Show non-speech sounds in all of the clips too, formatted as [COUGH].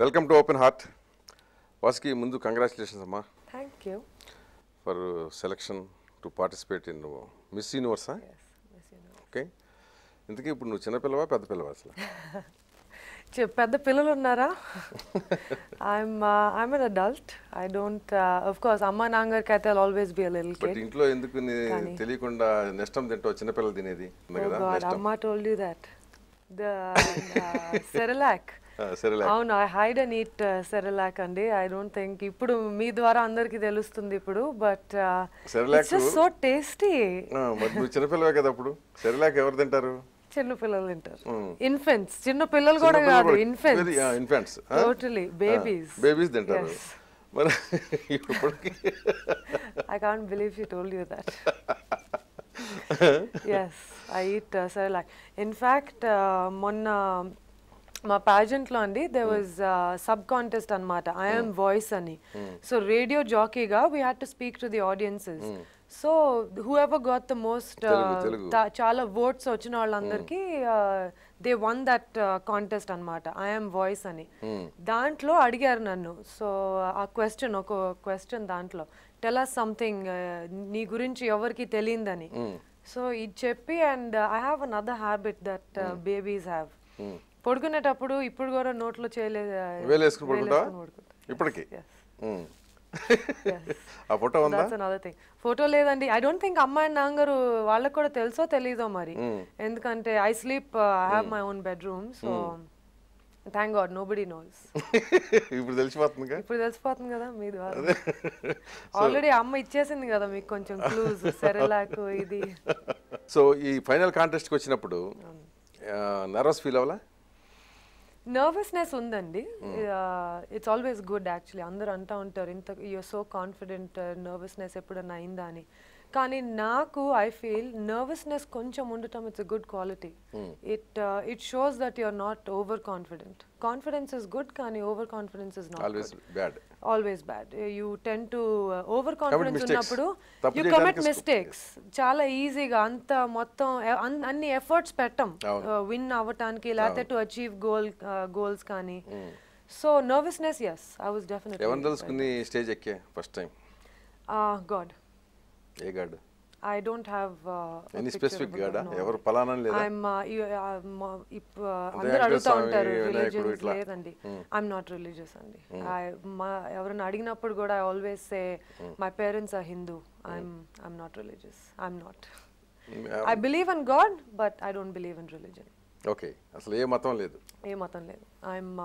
Welcome to open heart Vasuki ముందు congratulations అమ్మా thank you for selection to participate in Miss Universe okay ఇంతకీ ఇప్పుడు నువ్వు చిన్నపిల్లవా పెద్ద పిల్లవా అసలు [LAUGHS] పెద్ద పిల్లలు ఉన్నారా I'm I'm an adult I don't of course అమ్మ నాన్నగారికి అయితే ఆల్వేస్ బి లిటిల్ కిడ్ ఇంట్లో ఎందుకు తెలియకుండా నెస్టం తింటావు పిల్లలు తినేది oh అమ్మ told you that the Cerelac అవును I hide and eat Cerelac అండి ఐ డోంట్ థింక్ ఇప్పుడు మీ ద్వారా అందరికి తెలుస్తుంది ఇప్పుడు బట్ సో టేస్టీ చిన్నపిల్లవే కదా అప్పుడు సెరలాక్ ఎవరు తింటారు చిన్న పిల్లలు తింటారు ఇన్ఫెంట్స్ చిన్న పిల్లలు కూడా కాదు infants infants totally babies babies తింటారు మరి ఇప్పటికి I can't believe you told you that yes I Cerelac in fact మొన్న మా ప్యాజెంట్లో అండి దే వాజ్ సబ్ కాంటెస్ట్ అనమాట ఐఎమ్ వాయిస్ అని సో రేడియో జాకీగా we had to speak to the audiences so who ever got the most చాలా votes వచ్చిన వాళ్ళందరికీ దే వన్ దట్ కాంటెస్ట్ అనమాట ఐఎమ్ వాయిస్ అని hmm. దాంట్లో అడిగారు నన్ను సో ఆ క్వశ్చన్ ఒక క్వశ్చన్ దాంట్లో టెల్ అస్ సంథింగ్ నీ గురించి ఎవరికి తెలియదని సో hmm. ఇది చెప్పి and I have other habit that babies have పడుకునేటప్పుడు ఇప్పుడు కూడా నోట్లో చేయలేదు ఇప్పటికి hmm. [LAUGHS] ఆ ఫోటో ఫోటో లేదండి ఐ డోంట్ థింక్ అమ్మాయి నాంగారు వాళ్ళకి కూడా తెలుసో తెలీదో మరి hmm. ఎందుకంటే I sleep I have my own bedroom so thank god nobody knows ఇప్పుడు తెలిసిపోతుంది కదా ఇప్పుడు తెలిసిపోతుంది కదా మీ ద్వారా ఆల్రెడీ అమ్మ ఇచ్చేసింది కదా మీకు కొంచెం క్లూజ్ [LAUGHS] సెరలాక్ ఇది సో ఈ ఫైనల్ కాంటెస్ట్ వచ్చినప్పుడు నర్వస్ ఫీల్ అవ్వాలా నర్వస్నెస్ ఉందండి ఇట్స్ ఆల్వేస్ గుడ్ యాక్చువల్లీ అందరూ అంటూ ఉంటారు ఇంత యూఆర్ సో కాన్ఫిడెంట్ నర్వస్నెస్ ఎప్పుడన్నా అయిందా అని కానీ నాకు ఐ ఫీల్ నర్వస్నెస్ కొంచెం ఉండటం it's good quality it it shows that you are not over confident confidence is good కానీ over confidence is not always bad always bad you tend to over confidence ఉన్నప్పుడు you commit mistakes చాలా ఈజీగా అంత మొత్తం uh, అన్ని efforts పెట్టం win uh, అవ్వటానికి లేకపోతే టు అచీవ్ గోల్ గోల్స్ కానీ so nervousness yes I was definitely stage ఎక్కే ఫస్ట్ టైం గాడ్ ఏ god I don't have any specific god ఎవరు ఫలానా లేదా I am uh, uh, uh, అందరూ అడుగుతా ఉంటారు రిలీజియస్ లేదండి ఐ యామ్ నాట్ రిలీజియస్ అండి ఐ ఎవరైనా అడిగినప్పుడు కూడా I always say my parents are Hindu I am not religious I am not I believe in god but I don't believe in religion okay అసలు ఏ మతం లేదు ఏ మతం లేదు I am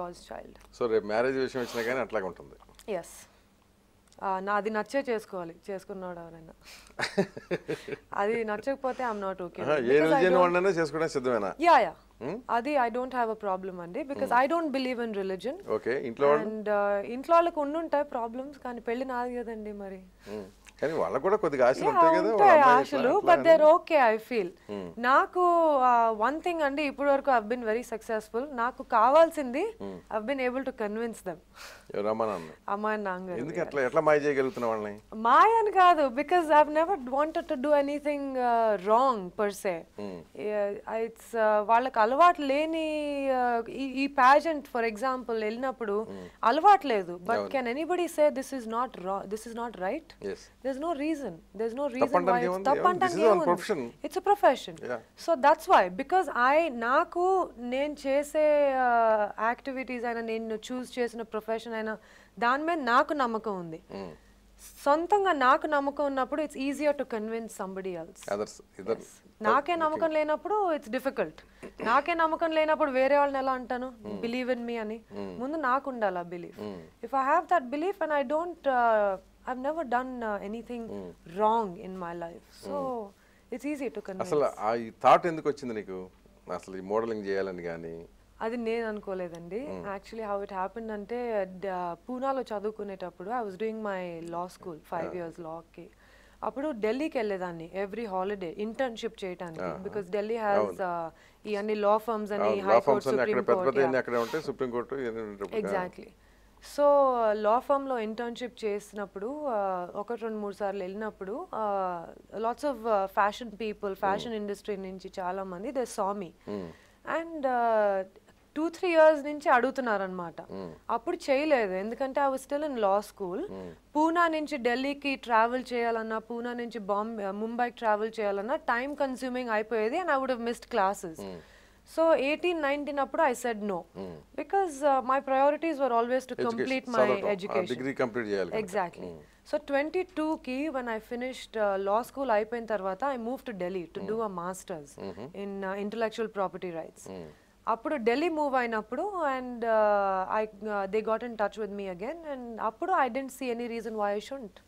god's child so రేపు మ్యారేజ్ విషయం వచ్చినా కానీ అట్లాగే ఉంటుంది ఎస్ నాది నచ్చే చేసుకోవాలి చేసుకున్నాడు ఎవరైనా అది నచ్చకపోతే I'm not okay ya ya అది I don't have a problem అండి because I don't believe in religion okay ఇంట్లో అండ్ uh, ఇంట్లో వాళ్ళకి ఉండుంటాయి ప్రాబ్లమ్స్ కానీ పెళ్లి నాది కదండి మరి hmm. కానీ వాళ్ళకు కూడా కొద్దిగా ఆశలు ఉంటాయి కదా ఆశలు but there okay I feel నాకు వన్ థింగ్ అండి ఇప్పటి వరకు ఐ బిన్ వెరీ సక్సెస్ఫుల్ నాకు కావాల్సింది I been able to convince them అమ్మాయి నాంగ ఎందుకు అట్లా ఎట్లా మాయ చేయగలుగుతున్నా వాళ్ళని మాయ అని కాదు because I never wanted to do anything wrong per se it's వాళ్ళకి అలవాటు లేని uh, ఈ ప్యాజెంట్ ఫర్ ఎగ్జాంపుల్ వెళ్ళినప్పుడు hmm. అలవాటు లేదు but can anybody say this is not రా this is not right there's no reason there's no reason why it's తప్పంటాం it's profession so that's why because I నాకు నేను చేసే activities అయినా నేను చూస్ చేసిన ప్రొఫెషన్ అయినా దాని మీద నాకు నమ్మకం ఉంది hmm. సొంతంగా నాకు నమ్మకం ఉన్నప్పుడు it's easier to convince somebody else నాకే నమ్మకం లేనప్పుడు ఇట్స్ డిఫికల్ట్ నాకే నమ్మకం లేనప్పుడు వేరే వాళ్ళని ఎలా అంటాను బిలీవ్ ఇన్ మీ అని hmm. ముందు నాకు ఉండాలి ఆ belief if I have that belief and I don't I never done anything wrong in my life so it's easy to it's అసలు ఆ థాట్ ఎందుకు వచ్చింది నీకు అసలు ఈ మోడలింగ్ చేయాలని కానీ అది నేను అనుకోలేదండి యాక్చువల్లీ హౌ ఇట్ హ్యాపెన్ అంటే పూనాలో చదువుకునేటప్పుడు I was doing my law school five years లాకి అప్పుడు ఢిల్లీకి వెళ్ళేదాన్ని ఎవ్రీ హాలిడే ఇంటర్న్షిప్ చేయడానికి బికాస్ ఢిల్లీ హ్యాస్ ఈ అన్ని లా ఫర్మ్స్ అని high court supreme court exactly so law ఫామ్లో ఇంటర్న్షిప్ చేసినప్పుడు ఒకటి రెండు మూడు సార్లు వెళ్ళినప్పుడు lots of fashion people fashion industry నుంచి చాలా మంది దే సామి అండ్ టూ త్రీ ఇయర్స్ నుంచి అడుగుతున్నారనమాట hmm. అప్పుడు చేయలేదు ఎందుకంటే I was still in law school Poona నుంచి ఢిల్లీకి ట్రావెల్ చేయాలన్నా పూనా నుంచి బాంబే uh, ముంబైకి ట్రావెల్ చేయాలన్నా టైం కన్స్యూమింగ్ అయిపోయేది and I would missed classes So, 18-19 apura, I said no. Hmm. Because uh, my priorities were always to complete my uh, uh, education. degree complete. exactly. Hmm. So, 22 key when I finished law school, I went to I moved to Delhi to do hmm. a master's in intellectual property rights. Apuru Delhi move I and uh, I, uh, they got in touch with me again and apuru I didn't see any reason why I shouldn't.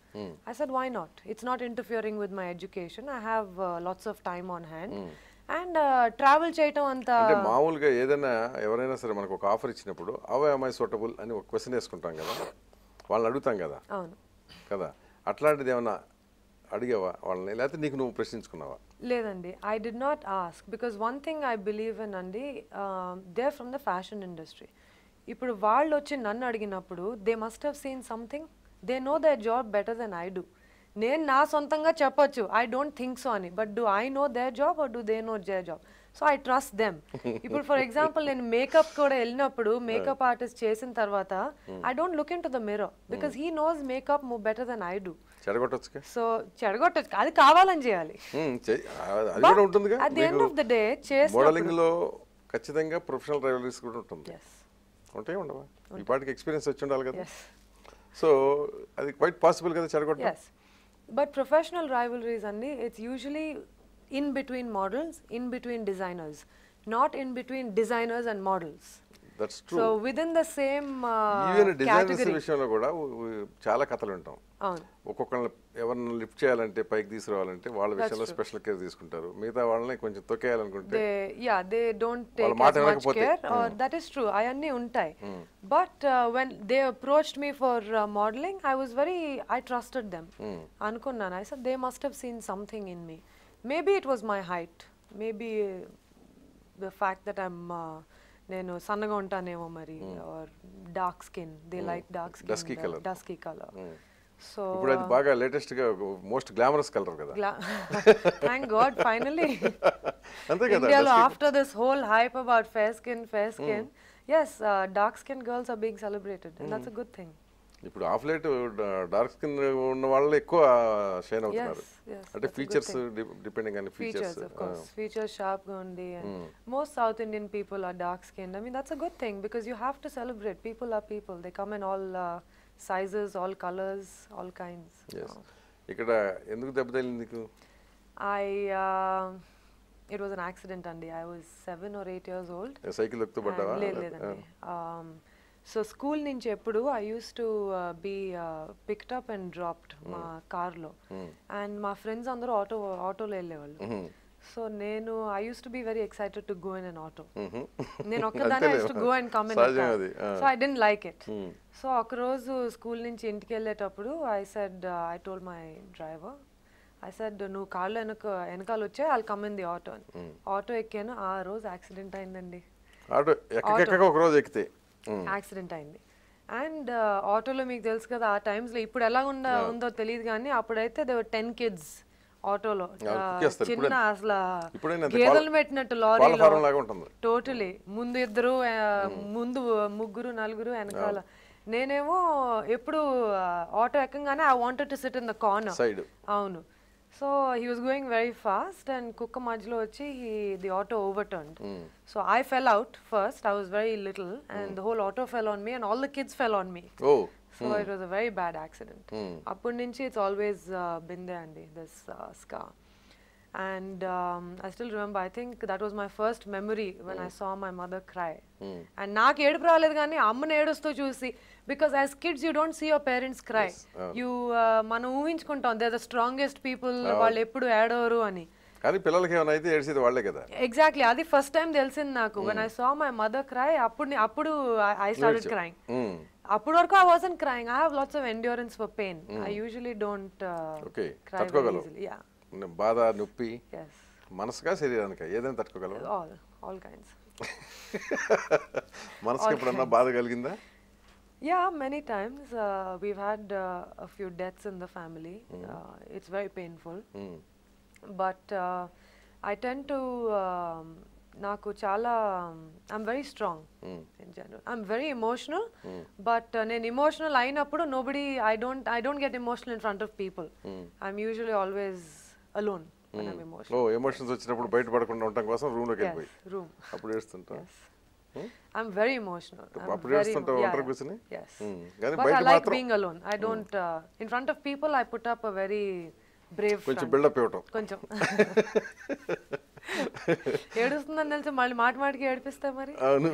I said, why not? It's not interfering with my education. I have lots of time on hand. And travel చేయటం అంత అంటే మామూలుగా ఏదైనా ఎవరైనా సరే మనకు ఒక offer ఇచ్చినప్పుడు అవే అమ్మాయి సూటబుల్ అని ఒక క్వశ్చన్ వేసుకుంటాం కదా వాళ్ళని అడుగుతాం కదా అవును కదా అట్లాంటిది ఏమైనా అడిగావా వాళ్ళని లేకపోతే నీకు నువ్వు ప్రశ్నించుకున్నావా లేదండి I did not ask because one thing I believe in అండి they from the fashion industry ఇప్పుడు వాళ్ళు వచ్చి నన్ను అడిగినప్పుడు they must have seen something they know their job better than I do నేను నా సొంతంగా చెప్పొచ్చు ఐ డోంట్ థింక్ సో అని but do I know they job do they know they job so I trust them ఇప్పుడు for example నేను makeup కూడా వెళ్ళినప్పుడు makeup artist చేసిన తర్వాత I don't look into the mirror because he knows makeup much better than I do చెడగొట్టచ్చు so చెడగొట్టచ్చు అది కావాలని చేయాలి at the end of the day లో ఖచ్చితంగా ప్రొఫెషనల్ రైవలరీస్ కూడా ఉంటుంది ఉంటాయి ఉండవా ఈ పాటికి ఎక్స్పీరియన్స్ వచ్చి ఉండాలి కదా సో అది క్వైట్ పాసిబుల్ కదా చెడగొట్టాలి బట్ ప్రొఫెషనల్ రైవలరీస్ అన్ని it's usually in between models in between designers not in between designers and models that's true so within the same category విషయంలో కూడా చాలా కథలు ఉంటాం ఒక్కొక్కరిని ఎవరిని లిఫ్ట్ చేయాలంటే పైకి తీసుకురావాలంటే వాళ్ళ విషయంలో స్పెషల్ కేర్ తీసుకుంటారు మిగతా వాళ్ళని కొంచెం తొక్కేయాలనుకుంటే yeah they don't take much care or that is true అవన్నీ ఉంటాయి but when they approached me for modelling I was very I trusted them అనుకున్నాను I sir they must have seen something in me maybe it was my height maybe the fact that I నేను సన్నగా ఉంటానేమో మరి or dark skin they like dark skin dusky colour so ఇప్పుడు అది బాగా latest గా most glamorous colour కదా thank God finally అంతే కదా ఇండియాలో after this whole hype about fair skin fair skin yes dark skin girls are being celebrated that's a good thing ఇప్పుడు of light dark skin ఉన్న వాళ్ళు ఎక్కువ shine uh, అవుతున్నారు అంటే features depending on features features sharp గా ఉంది most south Indian people are dark skin I mean that's a good thing because you have to celebrate people are people they come in all sizes all colours all kinds ఇక్కడ ఎందుకు దెబ్బ తగిలింది నీకు I it was an accident అండి I was seven or eight years old cycle ఎక్కుతూ పడ్డావా లేదు లేదండి సో స్కూల్ నుంచి ఎప్పుడు I use to be picked up and dropped మా కార్లో అండ్ hmm. మా ఫ్రెండ్స్ అందరూ ఆటో ఆటోలో వెళ్ళేవాళ్ళు hmm. సో నేను I use to be very excited to go in an auto నేను ఒక్కదానే I to go and come in so I didn't like it so ఒక రోజు స్కూల్ నుంచి ఇంటికి వెళ్ళేటప్పుడు I said I told my driver I said నువ్వు కార్లో వెనక వెనకాల వచ్చే I'll come in the auto అని ఆటో ఎక్కాను ఆ రోజు యాక్సిడెంట్ అయిందండి ఎక్కితే యాక్సిడెంట్ అయింది అండ్ ఆటోలో uh, మీకు తెలుసు కదా ఆ టైమ్స్లో ఇప్పుడు ఎలా ఉందో తెలియదు కానీ అప్పుడైతే దేవర్ టెన్ కిడ్స్ ఆటోలో చిన్న అసలు గేదెలు పెట్టినట్టు లారీలో టోటలీ ముందు ఇద్దరు ముందు ముగ్గురు నలుగురు వెనకాల నేనేమో ఎప్పుడు ఆటో ఎక్కగానే I wanted to sit in the corner అవును so he was going very fast and కుక్క మధ్యలో వచ్చి he the auto overturn so I fell out first I was very little and the whole auto fell on me and all the kids fell on me so it was a very bad accident అప్పటి నుంచి it's always been there అండి this scar and I still remember I think that that my first memory memory I saw my mother cry and నాకు ఏడుపు రాలేదు కానీ అమ్మని ఏడుస్తూ చూసి because as kids you don't see your parents cry you మనం ఊహించుకుంటాం దే ద స్ట్రాంగెస్ట్ పీపుల్ వాళ్ళు ఎప్పుడు ఏడవరు అని కానీ పిల్లలకి ఏమైనా అయితే ఏడ్చేది వాళ్ళే కదా ఎగ్జాక్ట్లీ అది ఫస్ట్ టైం తెలిసింది నాకు when I saw my mother cry అప్పుడు అప్పుడు ఐ స్టార్ట్ క్రైంగ్ అప్పటి వరకు I wasn't crying I have lots of endurance for pain I usually don't okay తట్టుకోగలవు యా బాధ నొప్పి yes మనసుగా శరీరానికి ఏదైనా తట్టుకోగలవు ఆల్ ఆల్ కైండ్స్ మనసుకి ఎప్పుడన్నా బాధ కలిగిందా yeah many times we had few deaths in the family it's very painful but I tend to నాకు చాలా I'm very strong in general I'm very emotional but నేను ఎమోషనల్ అయినప్పుడు nobody I don't I don't get emotional in front of people I'm usually always alone emotions వచ్చినప్పుడు బయట పడకుండా ఉండటం కోసం room లోకి వెళ్ళిపోయి రూమ్ అప్పుడు ఏడుస్తుంటా ఐఎమ్ వెరీ ఎమోషనల్ అప్పుడు ఏడుస్తుంటావు ఒంటరి కూర్చుని hmm. కానీ బయట మాత్రం being alone I don't in front of people I put up a very brave కొంచెం ఇవ్వటం కొంచెం [LAUGHS] ఏడుస్తుందని తెలిసి మళ్ళీ మాట మాటికి ఏడిపిస్తా మరి అవును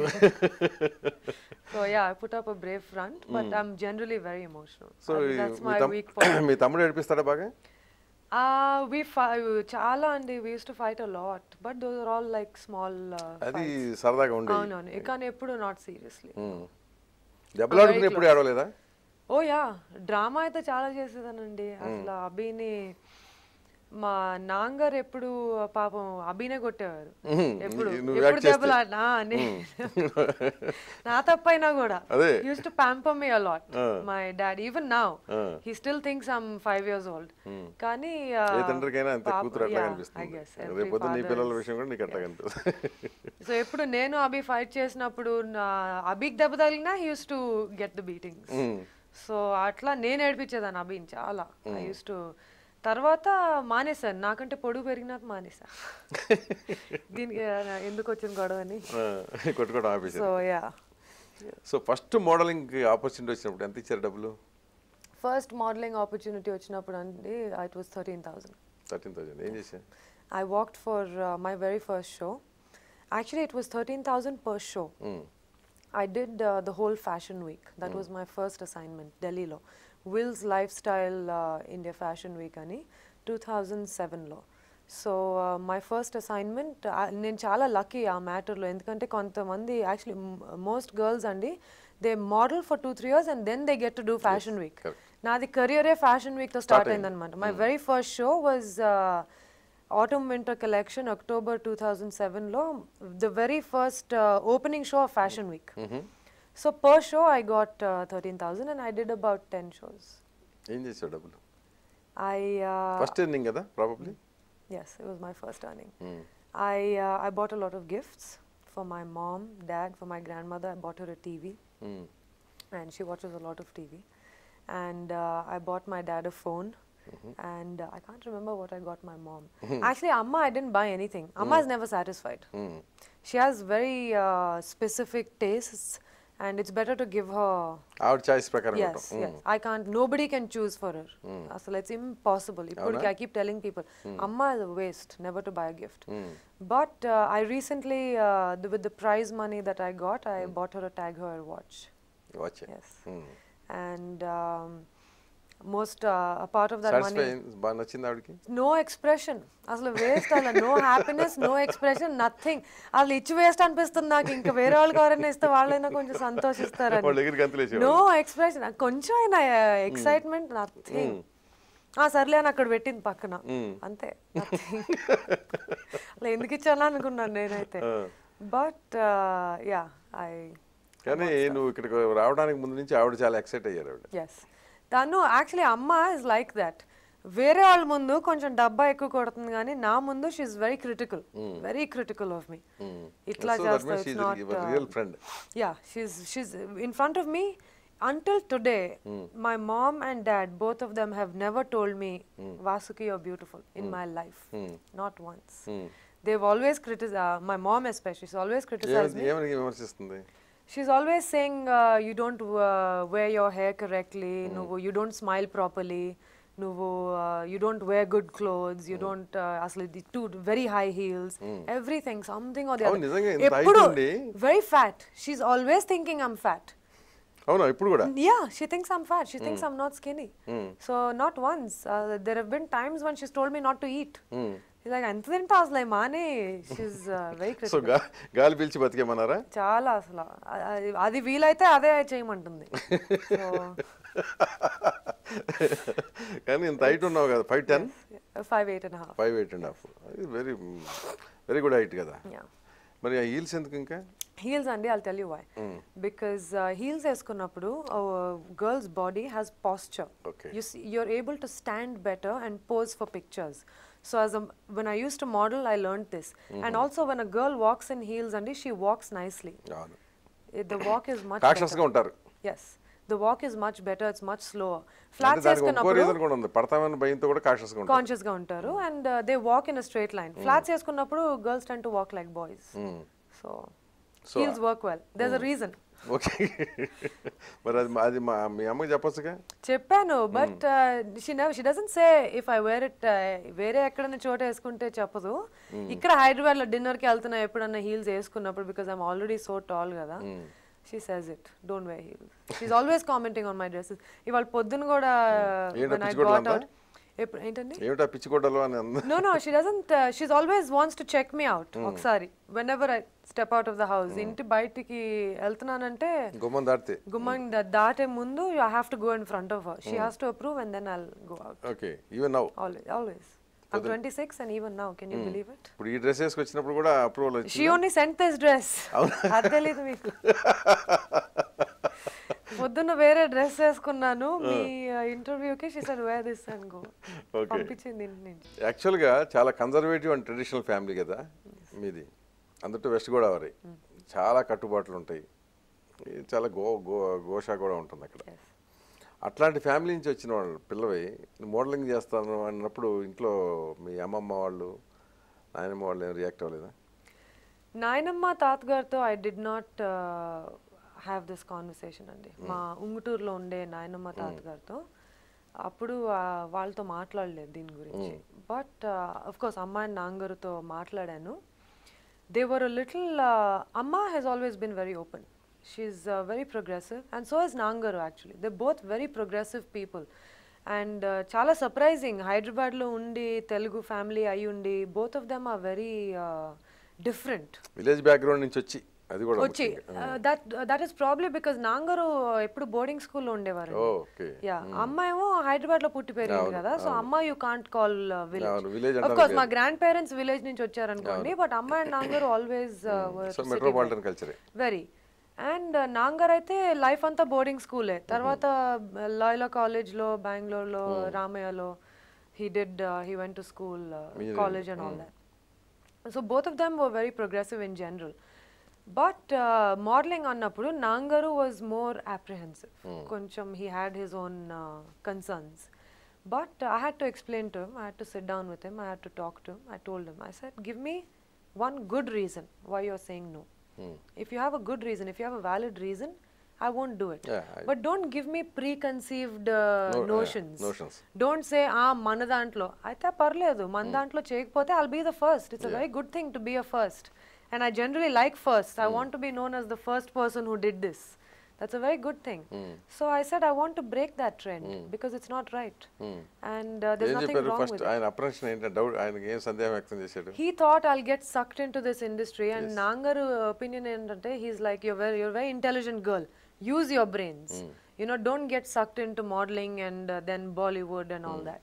so yeah I put up a brave front but I'm generally very emotional so that's my weak point మీ తమ్ముడు ఏడిపిస్తాడా బాగా uh, చాలా అండి we to fight a lot but those are all like small అది సరదాగా ఉండేది అవునవును hmm. కానీ ఎప్పుడు not seriously oh yeah drama అయితే చాలా చేసేదానండి అసలు hmm. అభిని మా నాన్నగారు ఎప్పుడు పాపం అభినే కొట్టేవారు ఎప్పుడు ఎప్పుడు [LAUGHS] నా తప్పైనా కూడా use to pamper me a lot my dad even now he still thinks I'm five years old కానీ సో ఎప్పుడు నేను అభి ఫైట్ చేసినప్పుడు అభికి దెబ్బ తగిలినా he use to get the beating so అట్లా నేను ఏడిపించేదాన్ని అభిని చాలా ఐ యూస్ టు తర్వాత మానేశాను నాకంటే పొడుగు పెరిగినాక మానేసా దీనికి ఎందుకు వచ్చింది గొడవ అని సో ఫస్ట్ మోడలింగ్ ఆపర్చునిటీ వచ్చినప్పుడు ఎంత ఇచ్చారు డబ్బులు ఫస్ట్ మోడలింగ్ ఆపర్చునిటీ వచ్చినప్పుడు అండి it was thirteen thousand thirteen thousand ఏం చేశాను I walked for my very first show actually it was thirteen thousand per show I did the whole fashion week that was my first assignment ఢిల్లీలో Wills Lifestyle India fashion week అని two thousand సెవెన్లో so my first assignment నేను చాలా lucky ఆ మ్యాటర్లో ఎందుకంటే కొంతమంది actually most girls అండి they model for two three years and then they get to do fashion week నాది కెరియరే ఫ్యాషన్ వీక్తో స్టార్ట్ అయిందనమాట my very first show was autumn winter collection October two thousand సెవెన్లో the very first opening show of fashion week So per show I got uh, 13,000 and I did about 10 shows. ఏం చేసావు double? I uh, first earning probably. yes, it was my first earning. Hmm. I uh, I bought a lot of gifts for my mom, dad, for my grandmother. I bought her a TV. Hmm. And she watches a lot of TV. And uh, I bought my dad a phone. Mm -hmm. And uh, I can't remember what I got my mom. -hmm. Actually, Amma, I didn't buy anything. Amma hmm. is never satisfied. She has very uh, specific tastes and it's better to give her our choice prakaram yes, mm. yes hmm. i can't nobody can choose for her mm. it's ah, impossible Ipudiki, i keep telling people mm. amma is a waste never to buy a gift mm. but uh, i recently uh, the, with the prize money that i got i hmm. bought her a tag heuer watch watch yes hmm. and um, most part of that money బాగా నచ్చింది ఆవిడకి no expression అసలు waste అలా no happiness no expression nothing అసలు ఇచ్చి waste అనిపిస్తుంది నాకు ఇంకా వేరే వాళ్ళకి ఎవరైనా ఇస్తే వాళ్ళైనా కొంచెం సంతోషిస్తారు నో ఎక్స్ప్రెషన్ కొంచెం అయినా ఎక్సైట్మెంట్ uh, నథింగ్ hmm. ఆ సర్లే అని అక్కడ పెట్టింది పక్కన hmm. అంతే అలా ఎందుకు ఇచ్చానా అనుకున్నాను నేనైతే బట్ యా ఐ కానీ నువ్వు ఇక్కడికి రావడానికి ముందు నుంచి ఆవిడ చాలా ఎక్సైట్ అయ్యారు ఆవిడ నో యాక్చువల్లీ అమ్మ ఇస్ లైక్ దాట్ వేరే వాళ్ళ ముందు కొంచెం డబ్బా ఎక్కువ కొడుతుంది కానీ నా ముందు she's very critical very critical of me ఇట్లా చేస్తారు yeah she's she's in front of me until today, mm. my mom and dad, both of them, have never told me, mm. Vasuki, you're beautiful in mm. my life. Not once. They've always criticized, uh, my mom especially, she's always criticized yeah, me. She's always saying uh, you don't uh, wear your hair correctly, mm. no, you don't smile properly, no, uh, you don't wear good clothes, you mm. don't asli uh, too very high heels, mm. everything, something or the oh, other. Eppudu, very fat. She's always thinking I'm fat. Yeah, she thinks I'm fat. She thinks hmm. I'm not skinny. Hmm. So not once. Uh, there have been times when she's told me not to eat. Hmm. ఇలాగ ఎంత తింటా అసలు మానే she's wait so గాలి పిలిచి బతికేమన్నారా చాలా అసలు అది వీలైతే అదే చేయమంటుంది [LAUGHS] కానీ ఇంత హైట్ ఉన్నావు కదా five ten five eight and half five eight and half అది వెరీ వెరీ గుడ్ హైట్ కదా మరి ఆ హీల్స్ ఎందుకు ఇంకా హీల్స్ అండి I tell you why because heels వేసుకున్నప్పుడు girls body has posture you're able to stand better and pose for pictures So as a, when I used to model, I learned this. Mm -hmm. And also when a girl walks in heels, and she walks nicely. Yeah. The walk is much better. Yes. The walk is much better it's much slower flat చేసుకున్నప్పుడు conscious గా ఉంటారు and they walk in girls tend to walk like boys to walk like boys so heels work well there a reason okay మరి అది అది మీ అమ్మకి చెప్పాను but she doesn't say if I wear it వేరే ఎక్కడైనా చోట వేసుకుంటే చెప్పదు ఇక్కడ హైదరాబాద్ లో డిన్నర్ కి వెళ్తున్నా ఎప్పుడన్నా హీల్స్ వేసుకున్నప్పుడు because I'm already so tall కదా she says it don't wear heels she always commenting on my dresses ఇవాళ పొద్దున కూడా ఏమిటా hmm. ఇంటి బయటికి వెళ్తున్నానంటే దాటే ముందు you to go in front of she has to approve and then I'll go out even now now, can you hmm. believe it? She only sent this dress. [LAUGHS] పొద్దున్న వేరే డ్రెస్ వేసుకున్నాను మీ ఇంటర్వ్యూకి షీసార్ వేర్ దిస్ అండ్ గో పంపించింది ఇంటి యాక్చువల్గా చాలా కన్జర్వేటివ్ అండ్ ట్రెడిషనల్ ఫ్యామిలీ కదా మీది అందులో వెస్ట్ గోదావరి hmm. చాలా కట్టుబాట్లు ఉంటాయి చాలా గో గో ఘోష కూడా ఉంటుంది అక్కడ అట్లాంటి ఫ్యామిలీ నుంచి వచ్చిన వాళ్ళు పిల్లవి మోడలింగ్ చేస్తాను అన్నప్పుడు ఇంట్లో మీ అమ్మమ్మ వాళ్ళు నాయనమ్మ వాళ్ళు రియాక్ట్ అవ్వలేదా నాయనమ్మ తాతగారితో I did not have this conversation అండి hmm. మా ఉంగుటూరులో ఉండే నాయనమ్మ hmm. తాతగారితో అప్పుడు వాళ్ళతో మాట్లాడలేదు దీని గురించి బట్ hmm. కోర్స్ అమ్మ అండ్ మాట్లాడాను దే వర్ లిటిల్ అమ్మ has always been very open she's very progressive and so is నాంగారు actually they both very progressive people and చాలా సర్ప్రైజింగ్ హైదరాబాద్లో ఉండి తెలుగు ఫ్యామిలీ అయి ఉండి both of them are very different village background నుంచి వచ్చి అది కూడా వచ్చి that that is probably because నాంగారు ఎప్పుడు బోర్డింగ్ లో ఉండేవారు యా అమ్మాయిమో హైదరాబాద్ లో పుట్టి పెరిగింది కదా సో అమ్మాయి you can't call village of course మా గ్రాండ్ పేరెంట్స్ విలేజ్ నుంచి అనుకోండి బట్ అమ్మాయి అండ్ నాంగారు always metropolitan culture very and నాంగర్ అయితే లైఫ్ అంతా బోర్డింగ్ స్కూలే తర్వాత లాయలా కాలేజ్లో బెంగళూరులో రామయ్యలో he did he went to school college and all that so both of them were very progressive in general but modelling uh, అన్నప్పుడు నాంగరు వాజ్ మోర్ అప్రిహెన్సివ్ కొంచెం he had his own concerns but I had to explain to him I had to sit down with him I had to talk to I told him I said give me one good reason why you're saying no if you have a good reason if you have a valid reason I won't do it but don't give me preconceived notions don't say ఆ మన దాంట్లో అయితే పర్లేదు మన hmm. దాంట్లో చేయకపోతే I'll be the first it's a very good thing to be a first And I generally like first. I hmm. want to be known as the first person who did this. That's a very good thing. Mm. So I said I want to break that trend mm. because it's not right. Hmm. And uh, there's nothing wrong first with it. He thought I'll get sucked into this industry and yes. Nangaru opinion he's like you're very, you're very intelligent girl. Use your brains. Hmm. You know, don't get sucked into modeling and uh, then Bollywood and all that.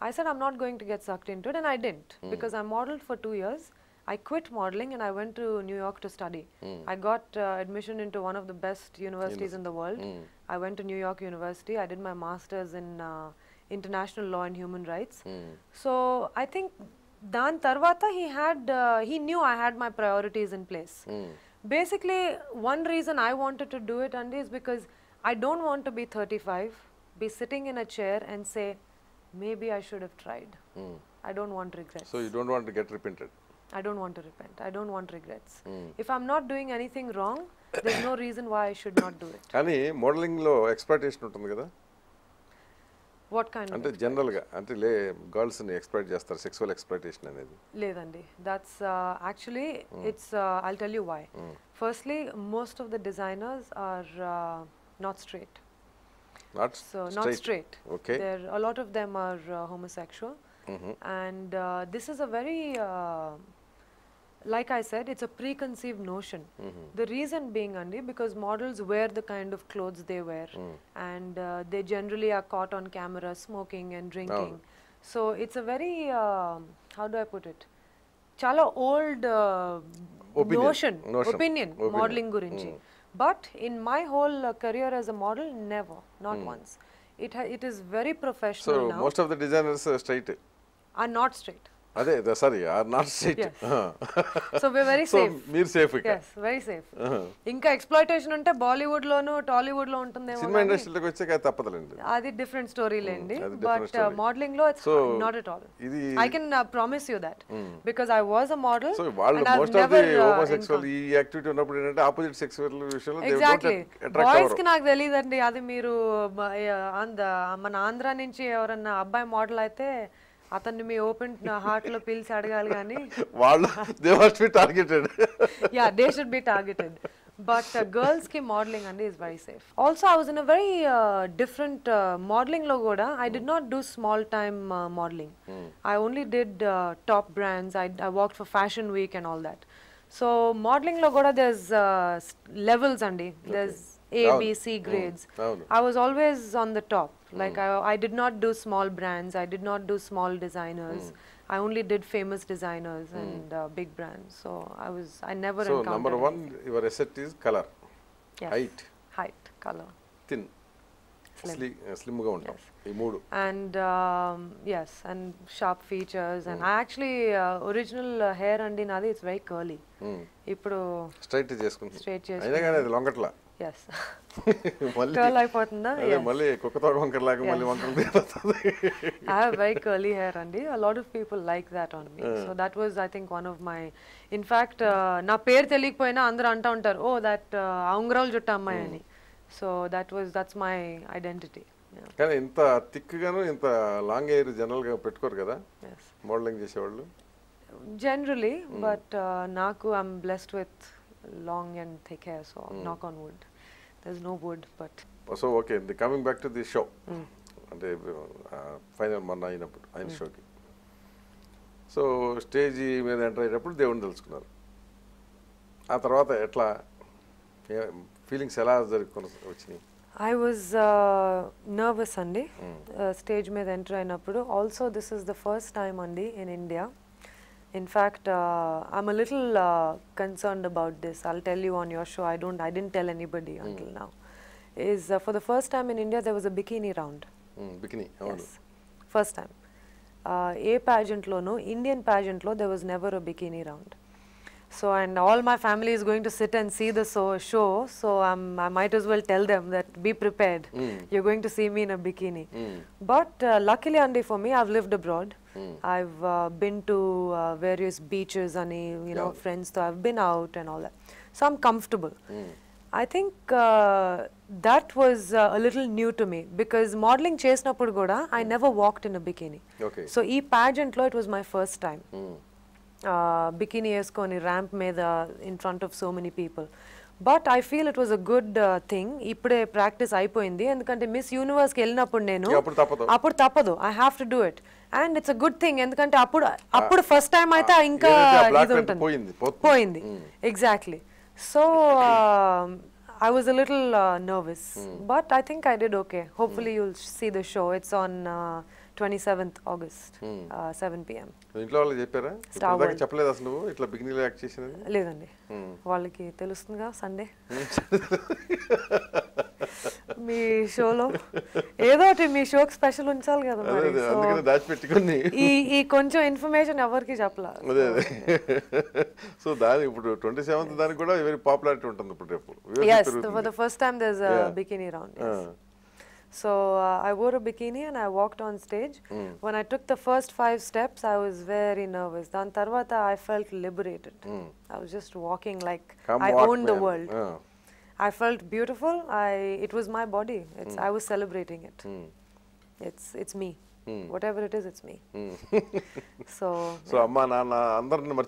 I said I'm not going to get sucked into it and I didn't because I modeled for two years. I quit modeling and I went to New York to study. Mm. I got uh, admission into one of the best universities in the world. Mm. I went to New York University. I did my master's in uh, international law and human rights. Mm. So I think Dan Tarvata, he had, uh, he knew I had my priorities in place. Hmm. Basically, one reason I wanted to do it, Andy, is because I don't want to be 35, be sitting in a chair and say, maybe I should have tried. Hmm. I don't want regrets. So you don't want to get repented? I don't want to repent. I don't want regrets. Mm. If I'm not doing anything wrong, [COUGHS] there's no reason why I should not do it. కానీ modelling లో exploitation ఉంటుంది కదా what kind అంటే general గా అంటే లే girls ని exploit చేస్తారు సెక్సువల్ ఎక్స్‌ప్లాయిటేషన్ అనేది లేదండి that's actually it's I'll tell you why firstly most of the designers are not straight not straight. Not straight okay there a lot of them are uh, homosexual Mm -hmm. And uh, this is a very, uh, like I said, it's a preconceived notion. Mm -hmm. The reason being, Andy, because models wear the kind of clothes they wear, mm. and uh, they generally are caught on camera smoking and drinking. Oh. So it's a very, uh, how do I put it? Chala old uh, opinion. Notion, notion, opinion, opinion. modeling gurinchi. Mm. But in my whole uh, career as a model, never, not mm. once. It, it is very professional so now. most of the designers are straight. Are not straight అదే sorry are not straight so we very safe మీరు safe ఇక్కడ yes very safe uh-huh. ఇంకా exploitation అంటే బాలీవుడ్ లోను టాలీవుడ్ లో ఉంటుందేమో cinema ఇండస్ట్రీలోకి వచ్చాక తప్పదులేండి అది డిఫరెంట్ స్టోరీ hmm, లేండి బట్ మోడలింగ్ లో ఇట్స్ నాట్ ఎట్ ఆల్ ఇది I can promise you that because I was a model so వాళ్ళు మోస్ట్ ఆఫ్ ది హోమోసెక్సువల్ ఈ యాక్టివిటీ ఉన్నప్పుడు ఏంటంటే ఆపోజిట్ సెక్స్ విషయంలో దే డోంట్ అట్రాక్ట్ బాయ్స్ కి నాకు తెలియదండి అది మీరు ఆంధ్ర మన ఆంధ్ర నుంచి ఎవరన్నా అబ్బాయి మోడల్ అయితే అతన్ని మీ ఓపెన్ హార్ట్ లో పిలిచి అడగాలి కానీ వాళ్ళు targeted yeah they should be targeted but girls కి మోడలింగ్ అండి is very safe also I was in a very different modelling లో కూడా I did not do small time modelling I only did top brands I I work for fashion week and all that so modelling లో కూడా దెస్ levels uh, అండి దెస్ A, B, C hmm. grades. I was always on the top. Hmm. Like I, I did not do small brands. I did not do small designers. Hmm. I only did famous designers and uh, big brands. So I was, I never. So number one, anything. your asset is color. Yes. Height. Height, color. Thin. slim. and uh, ఉంటాం ఈ మూడు and yes um, actually, sharp features and hair. Original hair అండి నాది it's very curly straight straight Straight straight చేసుకుంటాం అయినా కానీ అది లొంగట్లా నా పేరు తెలియకపోయినా అందరూ అంటా ఉంటారు ఓ oh, దాట్ uh, ఉంగరాలు జుట్ట అమ్మాయి hmm. అని so that was that's my identity కానీ ఇంత థిక్ గాను ఇంత లాంగ్ హెయిర్ జనరల్ గా పెట్టుకోరు కదా మోడలింగ్ చేసేవాళ్ళు జనరలీ బట్ hmm. uh, నాకు I'm blessed with long and thick hair, so mm. knock on wood. There's no wood, but. So, okay, the, coming back to the show, అంటే hmm. Final uh, మన అయినప్పుడు ఆయన hmm. షోకి so stage మీద enter అయినప్పుడు దేవుని తెలుసుకున్నారు ఆ తర్వాత ఎట్లా ఫీలింగ్స్ ఎలా జరుగుతున్న వచ్చినాయి ఐ వాజ్ నర్వస్ అండి స్టేజ్ hmm. uh, మీద ఎంటర్ అయినప్పుడు also this is the first time అండి in India In fact, uh, I'm a little uh, concerned about this. I'll tell you on your show. I don't. I didn't tell anybody mm. until now. Is uh, for the first time in India there was a bikini round. Mm, bikini. How yes. First time. Uh, no. Indian pageant, pageantలో there was never a bikini round. So and all my family is going to sit and see the so, show. So I'm. I might as well tell them that be prepared. Mm. You're going to see me in a bikini. Mm. But uh, luckily, Andy, for me, I've lived abroad. Mm. I've uh, been to uh, various beaches, and you know, friends, so I've been out and all that. So I'm comfortable. Mm. I think uh, that was uh, a little new to me because modeling చేసినప్పుడు కూడా I hmm. never walked in a bikini. Okay. So e pageant lo it was my first time. Mm. Bikini uh, వేసుకొని ramp మీద in front of so many people. But I feel it was a good thing ఇప్పుడే practice అయిపోయింది ఎందుకంటే miss యూనివర్స్కి వెళ్ళినప్పుడు నేను అప్పుడు తప్పదు I have to do it and it's a good thing ఎందుకంటే అప్పుడు అప్పుడు ఫస్ట్ టైం అయితే ఇంకా పోయింది exactly so I was a little uh, nervous, mm. but I think I did okay. Hopefully, mm. you'll see the twenty seventh August seven PM ఇంట్లో వాళ్ళు చెప్పారా చెప్పలేదు అసలు ఇట్లా బిగినింగ్ యాక్ట్ చేసినది లేదండి hmm. వాళ్ళకి తెలుస్తుందిగా సండే [LAUGHS] మీ షోలో ఏదో ఒకటి మీ షోకి స్పెషల్ ఉంచాలి కదా దాచిపెట్టుకుని ఈ ఈ కొంచెం ఇన్ఫర్మేషన్ ఎవరికి చెప్పలా [LAUGHS] సో దాని ఇప్పుడు ట్వంటీ సెవెంత్ దానికి కూడా వెరీ పాపులారిటీ ఉంటుంది ఇప్పుడు రేపు for the first time there's bikini round So uh, I wore a bikini and I walked on stage. Mm. When I took the first five steps, I was very nervous. Dan Tarvata, I felt liberated. Mm. I was just walking like Come I walk, owned man. the world. Yeah. I felt beautiful. I it was my body. It's mm. I was celebrating it. Hmm. It's it's me. Hmm. Whatever it is, it's me. Hmm. [LAUGHS] so [LAUGHS] so yeah. amma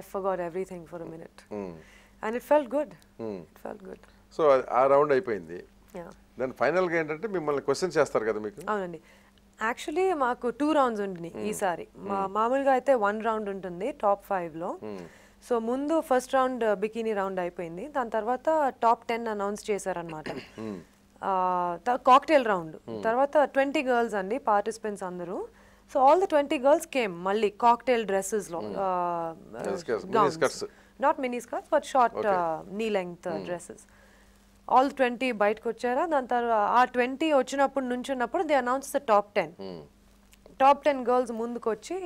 I forgot everything for a minute, and it felt good. It felt good. So I round అయిపోయింది. Yeah. దాని ఫైనల్గా ఏంటంటే మిమ్మల్ని question చేస్తారు కదా మీకు అవునండి actually మాకు టూ రౌండ్స్ ఉండినాయి ఈసారి మా మామూలుగా అయితే వన్ రౌండ్ ఉంటుంది టాప్ ఫైవ్లో సో ముందు ఫస్ట్ రౌండ్ బికినీ రౌండ్ అయిపోయింది దాని తర్వాత టాప్ టెన్ అనౌన్స్ చేశారనమాట కాక్టైల్ రౌండ్ తర్వాత ట్వంటీ గర్ల్స్ అండి పార్టిసిపెంట్స్ అందరూ so all the twenty girls came మళ్ళీ కాక్టైల్ డ్రెస్సెస్లో not mini skirts but short knee length dresses all 20 byte kochara dan tar aa 20 ochinappudu nunchunnappudu they announced the top 10 hmm. top 10 girls mundu kochi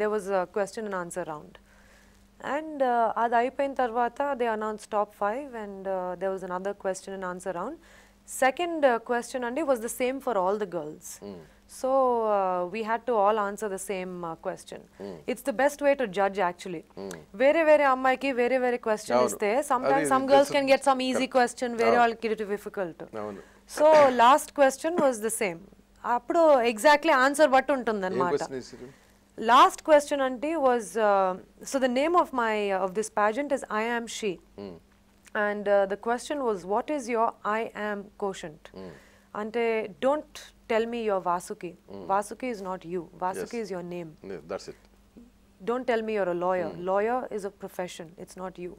there was a question and answer round and ad ayipain tarvata they announced top 5 and there was another question and answer round second question andi was the same for all the girls hmm. So uh, we had to all answer the same uh, question. Mm. It's the best way to judge actually. Hmm. వేరే వేరే అమ్మాయికి వేరే వేరే question ఇస్తే sometimes some girls can get some easy question వేరే వాళ్ళకి it difficult so last question was the same అప్పుడు exactly answer బట్టి ఉంటుంది అనమాట లాస్ట్ క్వశ్చన్ అంటే was so the name of my of this pageant is I am she and the question was what is your I am quotient అంటే don't tell me you're Vasuki. Mm. Vasuki is not you. Vasuki yes. is your name. Yeah, that's it. Don't tell me you're a lawyer. Mm. Lawyer is a profession. It's not you.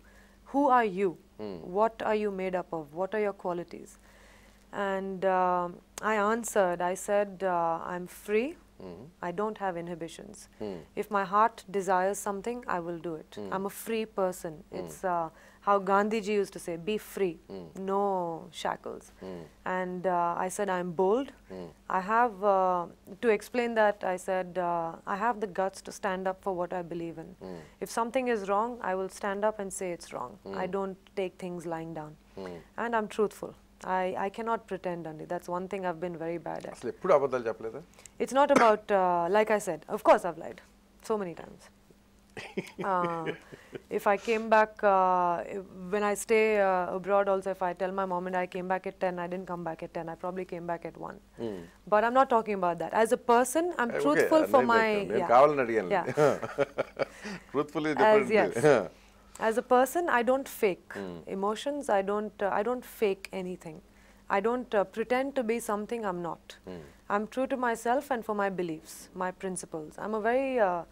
Who are you? Mm. What are you made up of? What are your qualities? And uh, I answered, I said, uh, I'm free. Hmm. I don't have inhibitions. Hmm. If my heart desires something, I will do it. Hmm. I'm a free person. It's uh, how Gandhiji used to say, be free, mm. no shackles. Mm. And uh, I said, I'm bold. Mm. I have, uh, to explain that, I said, uh, I have the guts to stand up for what I believe in. Hmm. If something is wrong, I will stand up and say it's wrong. Hmm. I don't take things lying down. Hmm. And I'm truthful. I, I cannot pretend only. That's one thing I've been very bad at. It's not about, uh, like I said, of course I've lied so many times. [LAUGHS] Uh, if I came back, uh, when I stay uh, abroad also, if I tell my mom and I came back at 10, I didn't come back at 10, I probably came back at 1. Mm. But I'm not talking about that. As a person, I'm okay, truthful uh, for my... Yeah. yeah. [LAUGHS] Truthfully different. As, yes. As a person, I don't fake mm. emotions, I don't, uh, I don't fake anything. I don't uh, pretend to be something I'm not. Mm. I'm true to myself and for my beliefs, my principles. I'm a very uh,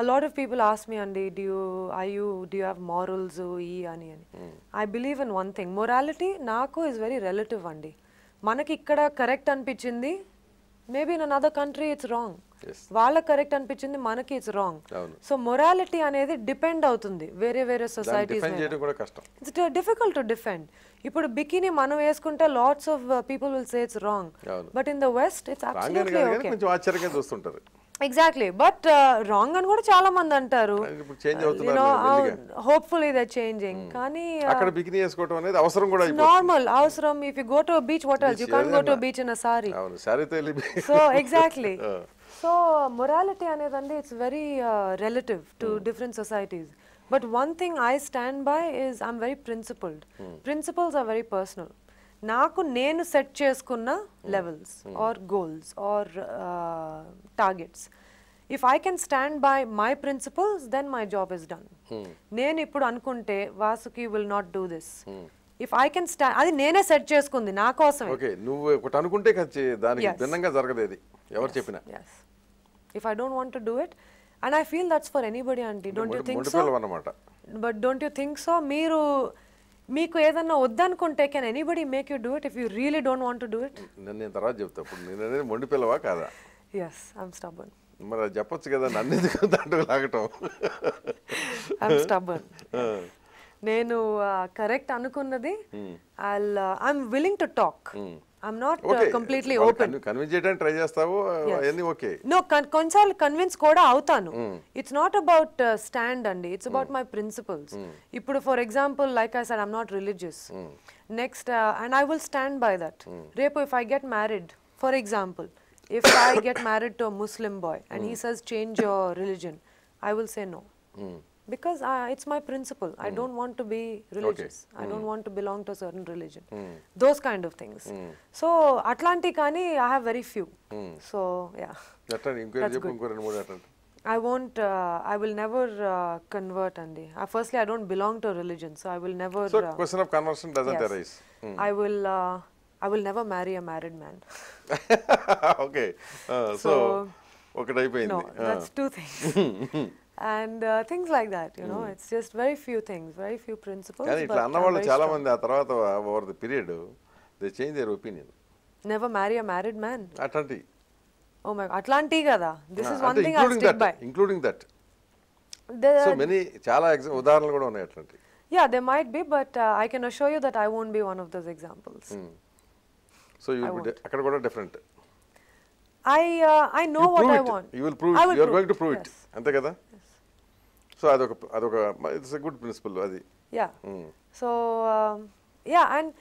a lot of people ask me andi do you are you do you ఈ అని అని I believe in one thing morality నాకు is very relative అండి మనకి ఇక్కడ correct అనిపించింది maybe in other country it's wrong వాళ్ళకి correct అనిపించింది మనకి ఇట్స్ రాంగ్ సో మొరాలిటీ అనేది డిపెండ్ అవుతుంది వేరే వేరే societies it's difficult to defend ఇప్పుడు బికిని మనం వేసుకుంటే lots of people will say it's wrong but in the west it's ఆశ్చర్యంగా చూస్తుంటారు ఎగ్జాక్ట్లీ బట్ రాంగ్ అని కూడా చాలా మంది అంటారు హోప్ఫుల్లీ ద చేంజింగ్ కానీ uh, అక్కడ బికినీ వేసుకోవడం అనేది అవసరం కూడా నార్మల్ అవసరం if you go to beach what else you can't go to beach in a sari sari తో సో ఎగ్జాక్ట్లీ సో మొరాలిటీ అనేది అండి it's very relative to different societies but one thing I stand by is I'm very principled principles are very personal నాకు నేను set చేసుకున్న levels or goals or targets if I can stand by my principles then my job is done నేను ఇప్పుడు అనుకుంటే Vasuki will not do this if I can stand అది నేనే set చేసుకుంది నా కోసం ఓకే నువ్వు ఒకటి అనుకుంటే దానికి భిన్నంగా జరగదు ఎవరు చెప్పినా if I don't want to do it and I feel that's for anybody aunty don't you think so but don't you think so మీరు మీకు ఏదన్నా వద్దనుకుంటే can anybody make you do it if you really don't want to do it నన్ను నేను తర్వాత చెప్తా ఇప్పుడు నేను అనేది మొండి పిల్లవా కాదా ఎస్ ఐఎమ్ స్టబన్ మరి అది చెప్పొచ్చు కదా నన్ను ఎందుకు దాంట్లో లాగటం ఐఎమ్ స్టబన్ నేను కరెక్ట్ అనుకున్నది I I'm willing to talk I'm not completely open convince చేయడానికి ట్రై చేస్తావు అవన్నీ ఓకే నో కొన్నిసార్లు కన్విన్స్ కూడా అవుతాను ఇట్స్ నాట్ అబౌట్ స్టాండ్ అండి ఇట్స్ అబౌట్ మై ప్రిన్సిపల్స్ ఇప్పుడు for example like I said I'm not religious next and I will stand by that రేపు if I get married for example if I get married to Muslim boy and he says change your religion I will say no because I, uh, it's my principle. Mm. I hmm. don't want to be religious. Okay. I mm. don't hmm. want to belong to a certain religion. Mm. Those kind of things. Hmm. So Atlantic I have very few. So yeah. That's, good. I won't. Uh, I will never uh, convert, Andy. Uh, firstly, I don't belong to a religion, so I will never. So uh, question of conversion doesn't yes. arise. I will. Uh, I will never marry a married man. [LAUGHS] okay. so, so. Okay, No, that's two things. [LAUGHS] And things like that you know it's just very few things very few principles కానీ ఇట్లా అన్న వాళ్ళు చాలా మంది ఆ తర్వాత over the period they change their opinion never marry a married man అట్లాంటి oh oh my అట్లాంటి కదా this is one thing I stick by including that so many చాలా ఉదాహరణలు కూడా ఉన్నాయి అట్లాంటి yeah they might be but I can assure you that I won't be one of those examples so you అక్కడ కూడా different I I know what I want you will prove you are going to prove it అంతే కదా సో అదొక అదొక it's good principle అది yeah so yeah and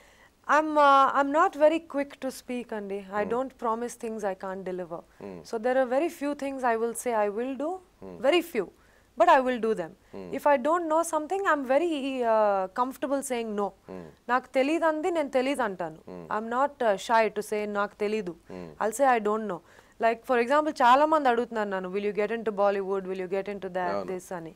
I'm uh, I'm not very quick to speak, Andy. Mm. I don't promise things I can't deliver. Mm. So there are very few things I will say I will do, mm. very few, but I will do them. If I don't know something, I'm very uh, comfortable saying no. Nak telidandi, nen telidantanu. I'm not uh, shy to say nak telidu. I'll say I don't know. Like for example చాలా మంది అడుగుతున్నారు నన్ను will you get into Bollywood will you get into that this అని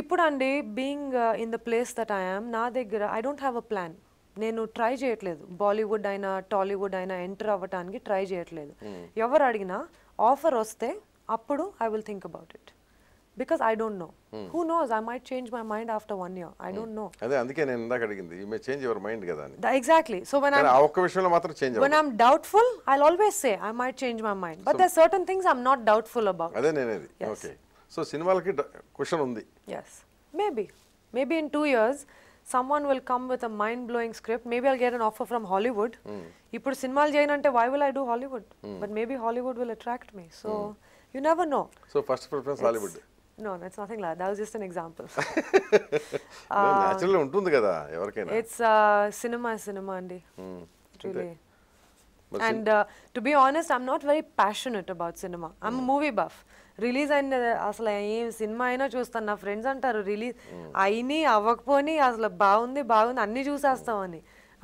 ఇప్పుడు అండి being in the place that I'm నా దగ్గర I don't have a plan నేను ట్రై చేయట్లేదు బాలీవుడ్ అయినా టాలీవుడ్ అయినా ఎంటర్ అవ్వటానికి ట్రై చేయట్లేదు hmm. ఎవరు అడిగినా ఆఫర్ వస్తే అప్పుడు I will think about it because I don't know who knows I might change my mind after one year I don't know అదే అందుకే నేను ఇందాక అడిగింది you may change your mind కదా ఎగ్జాక్ట్లీ సో వెన్ ఐ ఒక్క విషయంలో మాత్రం change when I'm doubtful I always say I might change my mind but there certain things I'm not doubtful about అదే నేనేది ఓకే సో సినిమాలకి question ఉంది yes maybe maybe in two years someone will come with a mind blowing script maybe I get an offer from Hollywood ఇప్పుడు సినిమాలు చేయనంటే why will I do Hollywood but maybe Hollywood will attract me so you never know so first preference Hollywood no it's nothing like that was just an example natural ఉంటుంది కదా ఎవరికైనా it's cinema cinema అండి and to be honest I'm not very passionate about cinema I'm movie buff release అయిన అసలు ఏ cinema అయినా చూస్తాను నా friends అంటారు రిలీజ్ hmm. అయిని అవ్వకపోని అసలు బాగుంది బాగుంది అన్ని చూసేస్తామని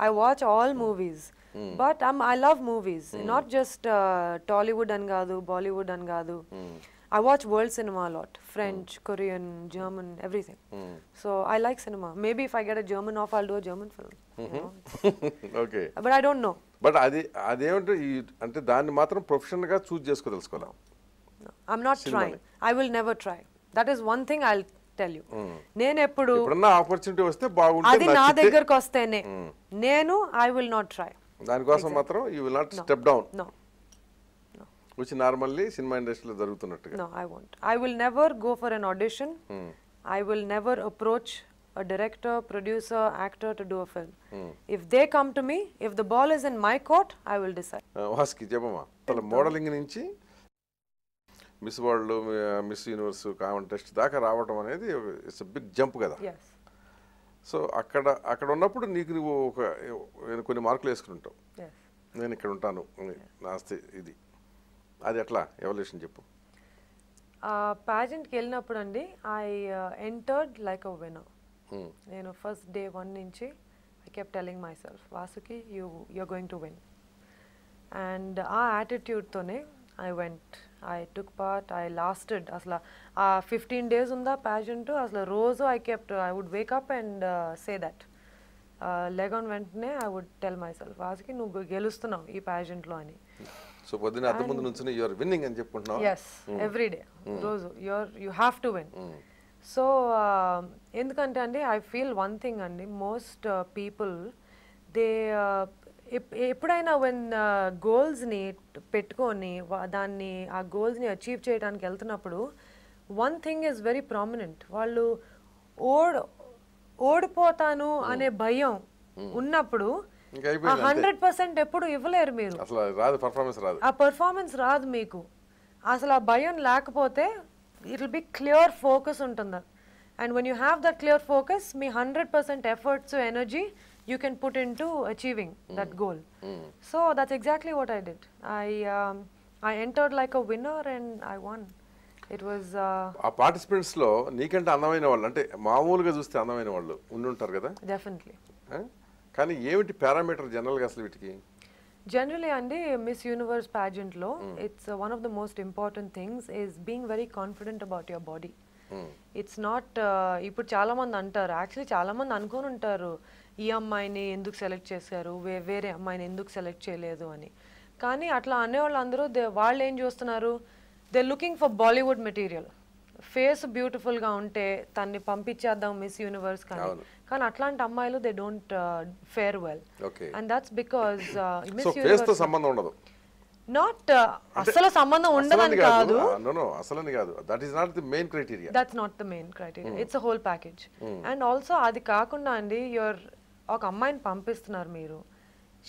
I watch all movies but I love movies not just Tollywood అని కాదు బాలీవుడ్ అని కాదు hmm. I watch world cinema a lot French, mm. Korean, German, everything. Mm. So I like cinema. Maybe if I get a German off, I'll do a German film. Mm -hmm. you know? okay. But I don't know. But అది అదేమంటే ఈ అంటే దాన్ని మాత్రం professional గా choose చేసుకో తెలుసుకోవాలి I'm not trying I will never try that is one thing I tell you నేను ఎప్పుడు ఆపర్చునిటీ వస్తే బాగుంటుంది అది నా దగ్గరకు వస్తేనే నేను ఐ విల్ నాట్ ట్రై దానికోసం మాత్రం you will not step down which normally cinema ఇండస్ట్రీలో జరుగుతున్నట్టుగా no I want I will never go for an audition I will never approach a director, producer, actor to do a film. hmm. If they come to me, if the ball is in my court, I will decide. వాస్కి uh, చెప్పమ్మా అసలు modelling నుంచి Miss World Miss Universe contest దాకా రావడం అనేది it's big jump కదా so అక్కడ అక్కడ ఉన్నప్పుడు నీకు నువ్వు ఒక కొన్ని మార్కులు వేసుకుంటావు నేను ఇక్కడ ఉంటాను నాస్తి ఇది అది ఎట్లా ఎవల్యూషన్ చెప్పు ప్యాజెంట్కి వెళ్ళినప్పుడు అండి ఐ ఎంటర్డ్ లైక్ అ నేను ఫస్ట్ డే వన్ నుంచి I kept telling myself Vasuki you you're going to win and ఆ యాటిట్యూడ్తోనే I went I took part I lasted అసలు ఆ ఫిఫ్టీన్ డేస్ ఉందా ప్యాజెంట్ అసలు రోజు I kept I would wake up and say that లెగన్ వెంటనే I would tell myself Vasuki నువ్వు గెలుస్తున్నావు ఈ ప్యాజెంట్లో అని [LAUGHS] సో పొద్దున్న అద్దం ముందు నుంచి ఆర్ విన్నింగ్ అని చెప్పుకుంటున్నావు yes every hmm. Day hmm. రోజు you're you have to win so ఎందుకంటే అండి ఐ ఫీల్ వన్ థింగ్ అండి మోస్ట్ పీపుల్ దే ఎప్పుడైనా వన్ గోల్స్ని uh, పెట్టుకొని దాన్ని ఆ గోల్స్ని అచీవ్ చేయడానికి వెళ్తున్నప్పుడు one thing is very prominent వాళ్ళు ఓడ్ ఓడిపోతాను hmm. అనే భయం ఉన్నప్పుడు హండ్రెడ్ పర్సెంట్ ఎప్పుడు ఇవ్వలేరు మీరు అసలు రాదు పర్ఫార్మెన్స్ రాదు ఆ పర్ఫార్మెన్స్ రాదు మీకు అసలు ఆ భయం లేకపోతే ఇట్ బి క్లియర్ ఫోకస్ ఉంటుంది and one you have that clear focus మీ hundred percent efforts energy you can put into achieving that goal so that's exactly what I did I I entered like a winner and I won it was ఆ participants లో నీకంటే అందమైన వాళ్ళు అంటే మామూలుగా చూస్తే అందమైన వాళ్ళు ఉండుంటారు కదా డెఫినెట్లీ కానీ ఏమిటి పారామీటర్ గా అసలు వీటికి జనరలీ అండి మిస్ యూనివర్స్ లో it's one of the most important things is being very confident about your body it's not ఇప్పుడు చాలా మంది అంటారు యాక్చువల్లీ చాలా మంది అనుకొని ఉంటారు ఈ అమ్మాయిని ఎందుకు సెలెక్ట్ చేశారు వే వేరే అమ్మాయిని ఎందుకు సెలెక్ట్ చేయలేదు అని కానీ అట్లా అనేవాళ్ళు అందరూ వాళ్ళు ఏం చూస్తున్నారు they looking for Bollywood material face beautiful గా ఉంటే తన్ని పంపించేద్దాం మిస్ యూనివర్స్ కానీ కానీ అట్లాంటి అమ్మాయిలు they don't fare well and that's because Miss Universe తో సంబంధం ఉండదు నాట్ uh, అసలు సంబంధం ఉండదని కాదు నో నో అసలుని కాదు that is not the main criteria that's not the main criteria it's a whole package and also అది కాకుండా అండి యువర్ ఒక అమ్మాయిని పంపిస్తున్నారు మీరు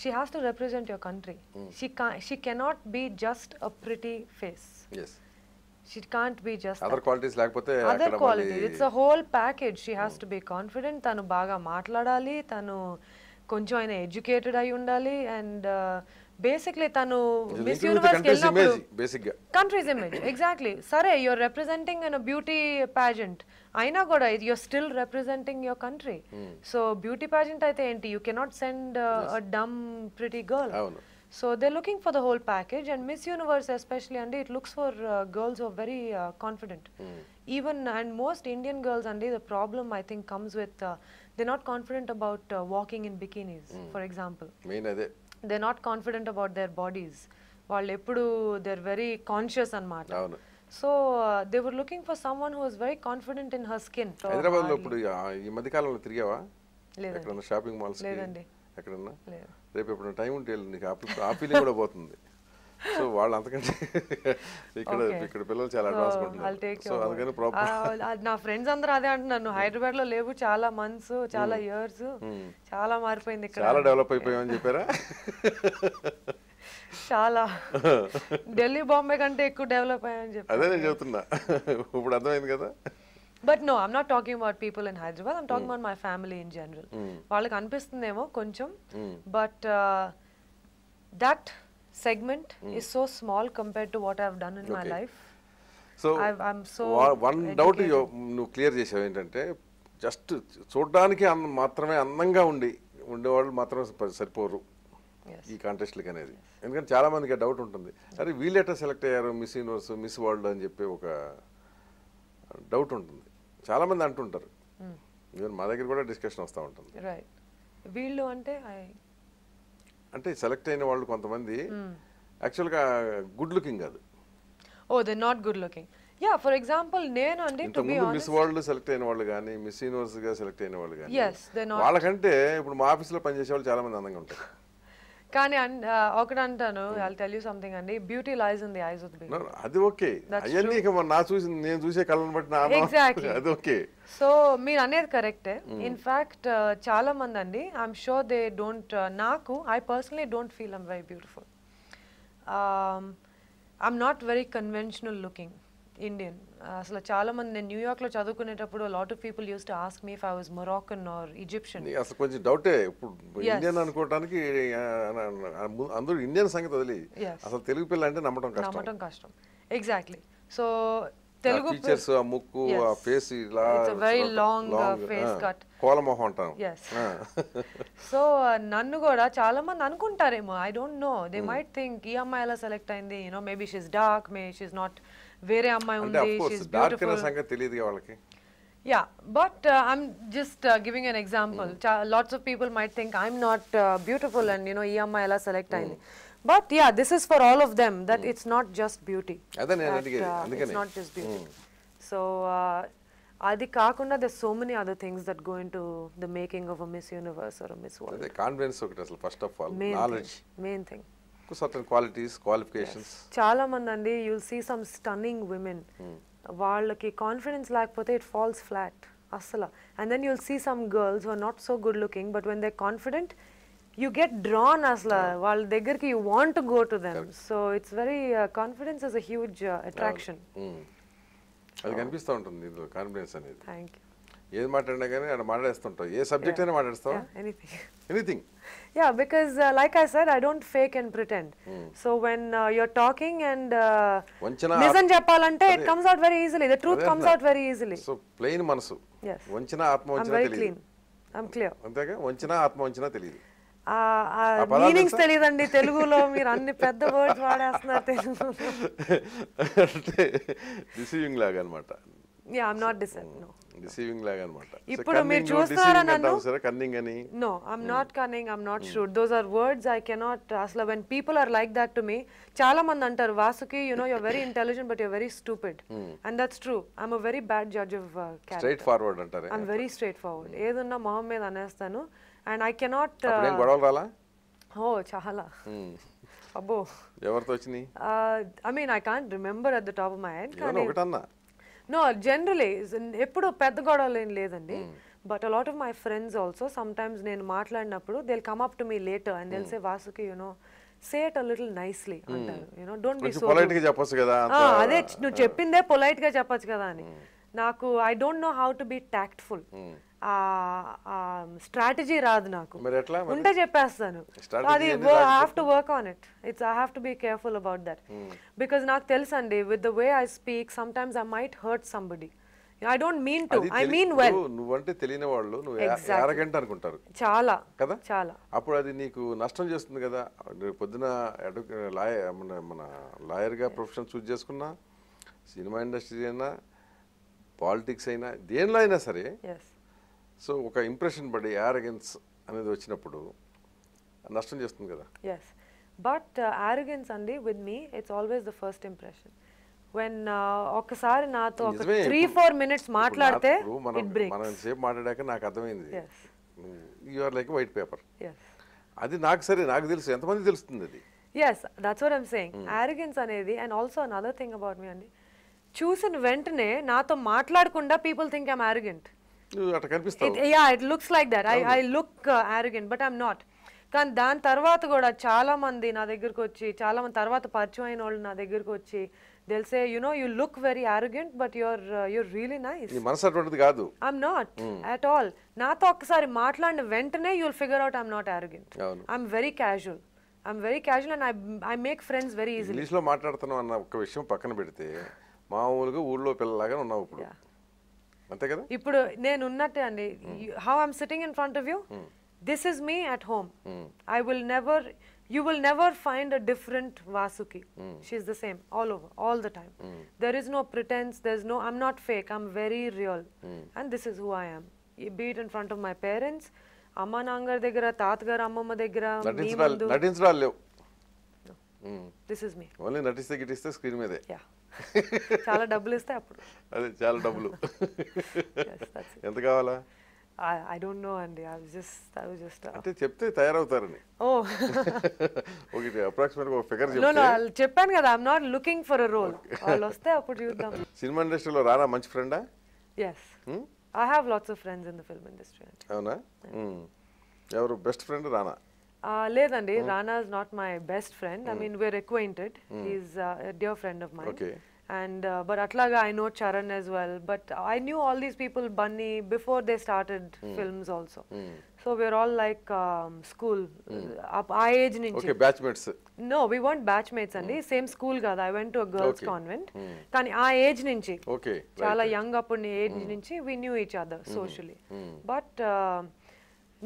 she has to represent your country she she cannot be just a pretty face she can't be just other that. qualities లేకపోతే other qualities it's a whole package she has to be confident తను బాగా మాట్లాడాలి తను కొంచెం అయినా educated అయి ఉండాలి and basically uh, తను మిస్ యూనివర్స్కి వెళ్ళినప్పుడు కంట్రీస్ ఇమేజ్ ఎగ్జాక్ట్లీ సరే your representing an beauty pageant అయినా కూడా your still representing your country so beauty pageant అయితే ఏంటి you cannot send dumb pretty girl So they're looking for the whole package and Miss Universe especially and it looks for uh, girls who are very uh, confident. Mm. Even and most Indian girls and the problem I think comes with uh, they're not confident about walking in bikinis mm. for example. Mean they're not confident about their bodies. వాళ్ళు ఎప్పుడు they're very conscious అనమాట so they were looking for someone who's very confident in her skin Hyderabad లో ఇప్పుడు ఈ మధ్య కాలంలో తిరిగావా లేదండి shopping malls లేదండి ఎక్కడన్నా లేదు రేపు ఎప్పుడు టైం ఉంటే నీకు ఆ ఫీలింగ్ కూడా పోతుంది సో వాళ్ళు అంతకంటే [LAUGHS] ఇక్కడ ఇక్కడ పిల్లలు చాలా అడ్వాన్స్ ఉంటున్నారు సో అందుకని ప్రాబ్లం నా ఫ్రెండ్స్ అందరూ అదే అంటున్నారు hmm. హైదరాబాద్ లో లేవు చాలా మంత్స్ చాలా ఇయర్స్ hmm. hmm. చాలా మారిపోయింది ఇక్కడ చాలా డెవలప్ అయిపోయామని చెప్పారా చాలా [LAUGHS] ఢిల్లీ బాంబే కంటే ఎక్కువ డెవలప్ అయ్యామని చెప్పి అదే నేను చెబుతున్నా [LAUGHS] ఇప్పుడు అర్థమైంది కదా but no I'm not talking about people in Hyderabad I'm talking about my family in general వాళ్ళకి అనిపిస్తుందేమో కొంచెం but that segment is so small compare to what I I've done in my life so So, I've, one doubt one నువ్వు clear చేసావు ఏంటంటే just చూడడానికి మాత్రమే అందంగా ఉండి ఉండేవాళ్ళు మాత్రమే సరిపోరు ఈ కాంటెస్ట్లకి అనేది ఎందుకంటే చాలా మందికి డౌట్ ఉంటుంది అరే వీళ్ళు ఎట్లా సెలెక్ట్ అయ్యారు మిస్ యూనివర్స్ మిస్ వరల్డ్ అని చెప్పి ఒక డౌట్ ఉంటుంది చాలామంది అంటుంటారు మా దగ్గర కూడా డిస్కషన్ వస్తూ ఉంటుంది వీళ్ళు అంటే అంటే సెలెక్ట్ అయిన వాళ్ళు కొంతమంది యాక్చువల్గా గుడ్ లుకింగ్ కాదు oh they not good looking yeah for example నేను అండి మిస్ వరల్డ్ సెలెక్ట్ అయిన వాళ్ళు కానీ మిస్ యూనివర్స్ గా సెలెక్ట్ అయిన వాళ్ళు కానీ వాళ్ళకంటే ఇప్పుడు మా ఆఫీస్లో చేసే వాళ్ళు చాలా మంది అందంగా ఉంటారు [LAUGHS] కానీ ఒకటి అంటాను ఐ టెల్ యూ సంథింగ్ అండి beauty lies in the eyes of the అది ఓకే అవన్నీ ఇక నా చూసి నేను చూసే కళ్ళను బట్టి నా ఎగ్జాక్ట్లీ అది ఓకే సో మీరు అనేది కరెక్టే ఇన్ ఫ్యాక్ట్ చాలా మంది అండి ఐఎమ్ షూర్ దే డోంట్ నాకు I personally don't feel I'm very beautiful I'm not very conventional looking Indian అసలు చాలా మంది నేను న్యూయార్క్ లో చదువుకునేటప్పుడు lot of people used to ask me if I was Moroccan or Egyptian అసలు కొంచెం డౌటే ఇప్పుడు ఇండియన్ అనుకోవడానికి అందరూ ఇండియన్ సంగతి వదిలి అసలు తెలుగు పిల్ల అంటే నమ్మటం కష్టం నమ్మటం కష్టం ఎగ్జాక్ట్లీ సో తెలుగు టీచర్స్ ఆ ముక్కు ఆ ఫేస్ ఇలా వెరీ లాంగ్ ఫేస్ కట్ కోలమోహం అంటాం సో [LAUGHS] నన్ను కూడా చాలా మంది అనుకుంటారేమో I don't know they might think ఈ అమ్మాయి ఎలా సెలెక్ట్ అయింది you know maybe she's dark may she's not వేరే అమ్మాయి ఉంది తెలియదు వాళ్ళకి yeah but I'm just giving an example lots of people might think I'm not beautiful and you know ఈ అమ్మాయి ఎలా సెలెక్ట్ mm. అయింది but yeah this is for all of them that it's not just beauty not just beauty so అది కాకుండా they so many other things that going to the making of a Miss Universe or Miss World confidence ఒకటి అసలు first of all knowledge main thing qualities చాలా మంది అండి you'll see some stunning women వాళ్ళకి confidence లేకపోతే it falls flat అసలు and then you'll see some girls are not so good looking but when they confident you get drawn అసలు వాళ్ళ దగ్గరికి you want go to them so it's very confidence is అూజ్ huge attraction అది oh. కనిపిస్తూ ఉంటుంది confidence అనేది thank you ఏది మాట్లాడినా కానీ అక్కడ మాట్లాడేస్తుంటావు ఏ సబ్జెక్ట్ అయినా మాట్లాడుస్తావు anything anything Yeah, because uh, like I said, I don't fake and pretend. Mm. So when uh, you're talking and uh, నిజం చెప్పాలంటే it comes out very easily. The truth comes out very easily. So plain manasu. Yes. I'm very clean. I'm clear. Vanchana atma vanchana ఆత్మ వంచన తెలియదు. Meanings తెలియదండి తెలుగులో మీరు అన్ని పెద్ద వర్డ్స్ వాడేస్తున్నారు తెలుగు అంటే డిసీవింగ్ లాగా అనమాట yeah I'm not decide no receiving లాగా అనమాట ఇప్పుడు మీరు చూస్తారా నన్ను కన్నింగ్ అని no I'm not cunning I'm not sure those are words I cannot అసలు when people are like that to me చాలా మంది అంటారు Vasuki you know your very intelligent but your very stupid and that's true I'm a very bad judge of straightforward అంటారు I'm very straightforward ఏదున్నా మొహం మీద అనేస్తాను and I cannot గొడవలు రాలా ఓ చాలా hmm. అబ్బో ఎవరితో వచ్చింది I mean I can't remember at the top of my head కానీ నో జనరలీ ఎప్పుడు పెద్ద గొడవలు ఏం లేదండి but a lot of my friends also sometimes నేను మాట్లాడినప్పుడు they come up to me later and తెలిసే Vasuki you know say it little nicely అంటారు you know don't be so polite గా చెప్పొచ్చు కదా అదే నువ్వు చెప్పిందే పొలైట్ గా చెప్పొచ్చు కదా అని hmm. నాకు I don't know how to be tactful strategy రాదు నాకు ఉంటే చెప్పేస్తాను అది to work on it it's I have to be careful about that because నాకు తెలుసు అండి with the way I speak sometimes I might hurt somebody I don't mean to I mean well నువ్వంటే తెలియని వాళ్ళు నువ్వు అరగంట అనుకుంటారు చాలా కదా చాలా అప్పుడు అది నీకు నష్టం చేస్తుంది కదా పొద్దున లాయర్ మన లాయర్ గా ప్రొఫెషన్ చూస్ చేసుకున్నా సినిమా ఇండస్ట్రీ అయినా పాలిటిక్స్ అయినా దేనిలో అయినా సరే సో ఒక ఇంప్రెషన్ పడి యారగెన్స్ అనేది వచ్చినప్పుడు నష్టం చేస్తుంది కదా ఎస్ బట్ యారగెన్స్ అండి with me it's always the first impression when ఒకసారి నాతో ఒక త్రీ ఫోర్ మినిట్స్ మాట్లాడితే మనం సేపు మాట్లాడాక నాకు అర్థమైంది you are like white paper అది నాకు సరే నాకు తెలుసు ఎంతమంది తెలుస్తుంది అది yes that's what I'm saying arrogance అనేది and also another thing about me అండి చూసిన వెంటనే నాతో మాట్లాడకుండా పీపుల్ థింక్ ఐమ్ యారగెంట్ అట్లా it looks like that I I look arrogant but I'm not కానీ దాని తర్వాత కూడా చాలా మంది నా దగ్గరకు వచ్చి చాలా మంది తర్వాత పరిచయం అయిన వాళ్ళు నా దగ్గరకు వచ్చి తెలిసే you know you look very arrogant but your your really nice మనసు అటువంటిది కాదు ఐఎమ్ నాట్ అట్ ఆల్ నాతో ఒక్కసారి మాట్లాడిన వెంటనే you'll figure out I'm not arrogant I'm very casual I'm very casual and I make friends very easy లో మాట్లాడుతున్నాం అన్న ఒక విషయం పక్కన పెడితే మామూలుగా ఊళ్ళో పిల్లలాగా ఉన్నావు ఇప్పుడు అంతే కదా ఇప్పుడు నేను ఉన్నట్టే అండి how I'm sitting in front of you this is me at home I will never you will never find a different Vasuki she's the same all over all the time there is no pretence there is no I'm not fake I'm very real and this is who I am be it in front of my parents అమ్మ నాన్నగారి దగ్గర తాతగారు అమ్మమ్మ దగ్గర నటించడాలు this is me only నటిస్తే గిటిస్తే screen మీదే చాలా డబ్బులు ఇస్తే అప్పుడు అదే చాలా డబ్బులు [LAUGHS] ఎంత కావాలా ఐ డోంట్ నో అండి ఐ జస్ట్ ఐ జస్ట్ అంటే చెప్తే తయారవుతారని ఓ oh. [LAUGHS] ఓకే అప్రాక్సిమేట్ ఒక ఫిగర్ చెప్తే చెప్పాను కదా I'm not looking for a role వాళ్ళు వస్తే అప్పుడు చూద్దాం [LAUGHS] సినిమా ఇండస్ట్రీలో రానా మంచి ఫ్రెండా yes I have lots of friends in the film industry అవునా hmm. ఎవరు బెస్ట్ ఫ్రెండ్ రానా లేదండి Rana is not my best friend I mean we're acquainted he's dear friend of my and but అట్లాగా I know Charan as well but I knew all these people Bunny before they started films also so we're all like school ఆ age నుంచి no we want batchmates అండి same school కాదు I went to girls convent కానీ ఆ age నుంచి చాలా young అప్పుడు age hmm. నుంచి we knew each other socially but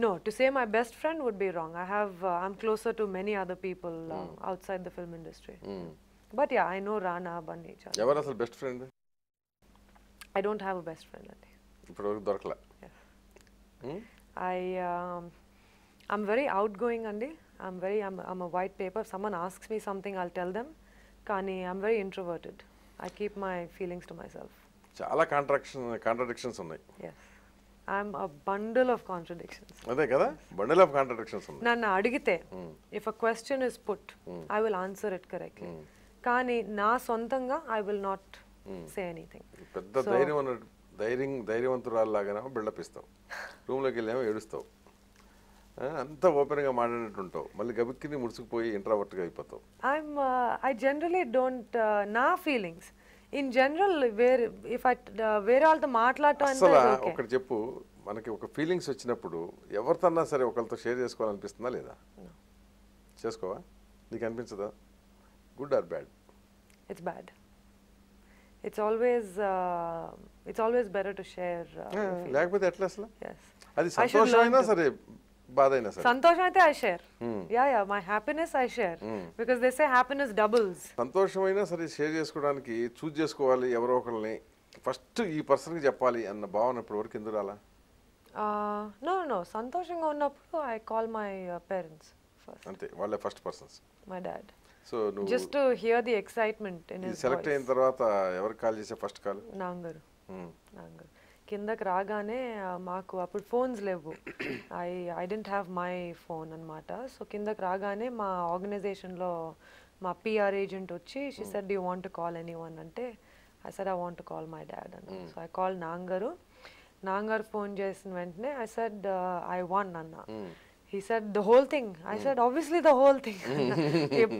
No, to say my best friend would be wrong. I have, uh, I'm closer to many other people uh, mm. outside the film industry. Mm. But yeah, I know Rana, Bunny, Chandra. ఎవరు అసలు best friend I don't have best friend అండి ఇప్పటివరకు దొరకలే I I'm very అవుట్ గోయింగ్ అండి I'm very I'm a white paper someone asks me something I'll tell them కానీ I'm very introverted I keep my feelings to myself చాలా contraction contradictions ఉన్నాయి I'm a bundle of contradictions అదే కదా bundle of contradictions నన్ను అడిగితే if a question is put I will answer it correctly కానీ నా సొంతంగా I will not say anything పెద్ద ధైర్యం ధైర్యం ధైర్యవంతురాల్లాగానేమో బిల్డప్ ఇస్తావు రూమ్లోకి వెళ్ళామో ఏడుస్తావు అంత ఓపెన్గా ఉంటావు మళ్ళీ గబుక్కింది ముడుచుకుపోయి ఇంట్రావర్ట్గా అయిపోతావు ఐఎమ్ ఐ జనరలీ డోంట్ నా feelings in general where if వేరే వాళ్ళతో మాట్లాడటం అసలు ఒకటి చెప్పు మనకి ఒక ఫీలింగ్స్ వచ్చినప్పుడు ఎవరితన్నా సరే ఒకరితో షేర్ చేసుకోవాలనిపిస్తుందా లేదా చేసుకోవా నీకు అనిపించదా good or bad it's bad it's always it's always better to share లేకపోతే ఎట్లా అసలు అది సంతోషమైనా సరే బాధ సంతోషం అయితే I share yeah yeah my happiness I share because they say happiness doubles అయినా సరే షేర్ hmm. hmm. చేసుకోవడానికి చూజ్ చేసుకోవాలి ఎవరో ఒకరిని ఫస్ట్ ఈ పర్సన్ కి చెప్పాలి అన్న భావన ఇప్పుడు వరకు ఎందుకు రాలా నో uh, నో సంతోషంగా ఉన్నప్పుడు ఐ కాల్ మై పేరెంట్స్ అంతే వాళ్ళే first persons my dad so నువ్వు just to hear the excitement select అయిన తర్వాత ఎవరు కాల్ చేసే ఫస్ట్ కాల్ నాంగరు hmm. నాంగరు కిందకి రాగానే మాకు అప్పుడు ఫోన్స్ లేవు I I didn't have my phone అనమాట సో కిందకి రాగానే మా ఆర్గనైజేషన్లో మా పిఆర్ ఏజెంట్ వచ్చి she said you want call anyone అంటే I said I want call my dad అన్న సో ఐ కాల్ నాంగారు నాంగారు ఫోన్ చేసిన వెంటనే ఐ సెడ్ ఐ వాన్ అన్న he said the whole thing I said obviously the whole thing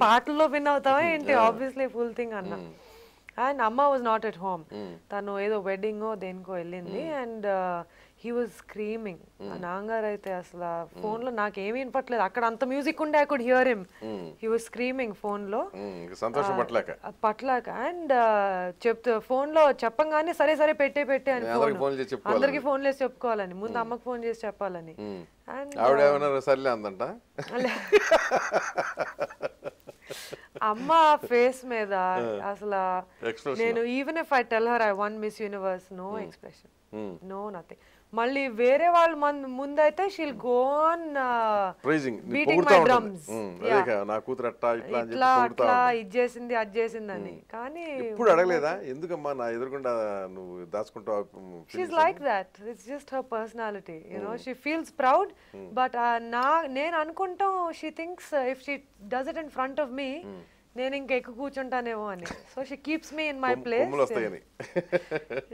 పాటల్లో win అవుతావా ఏంటి ఆబ్వియస్లీ ఫుల్ థింగ్ అన్నా అండ్ అమ్మ వాజ్ నాట్ ఎట్ హోమ్ తను ఏదో వెడ్డింగ్ దేనికో వెళ్ళింది అండ్ హీ వాజ్ స్క్రీమింగ్ నాంగర్ అయితే అసలు hmm. ఫోన్లో ఏమి వినపట్లేదు అక్కడ అంత మ్యూజిక్ ఉండే I could hear him he was screaming ఫోన్లో hmm. సంతోషం పట్లాక పట్లాక అండ్ ఫోన్ ఫోన్లో చెప్పంగానే సరే సరే పెట్టే పెట్టే అని అందరికి ఫోన్ చేసి చెప్పుకోవాలని ముందు hmm. అమ్మకి ఫోన్ చేసి చెప్పాలని అండ్ ఆవిడ uh, సర్లే అందంట [LAUGHS] అమ్మ ఫేస్ మీద అసలు నేను even if I tell her I won miss universe no expression no nothing మళ్ళీ వేరే వాళ్ళ ముందైతే షీల్ uh, గోన్ నా కూతురు అట్టా ఇట్లా ఇట్లా ఇది చేసింది అది చేసింది అని కానీ ఇప్పుడు అడగలేదా ఎందుకమ్మా నా ఎదురుకుండా నువ్వు దాచుకుంటావు she's like that it's just her personality you know she feels proud but నా నేను అనుకుంటాం she thinks if she does it in front of me నేను ఇంకా ఎక్కువ కూర్చుంటానేమో అని so she keeps me in my place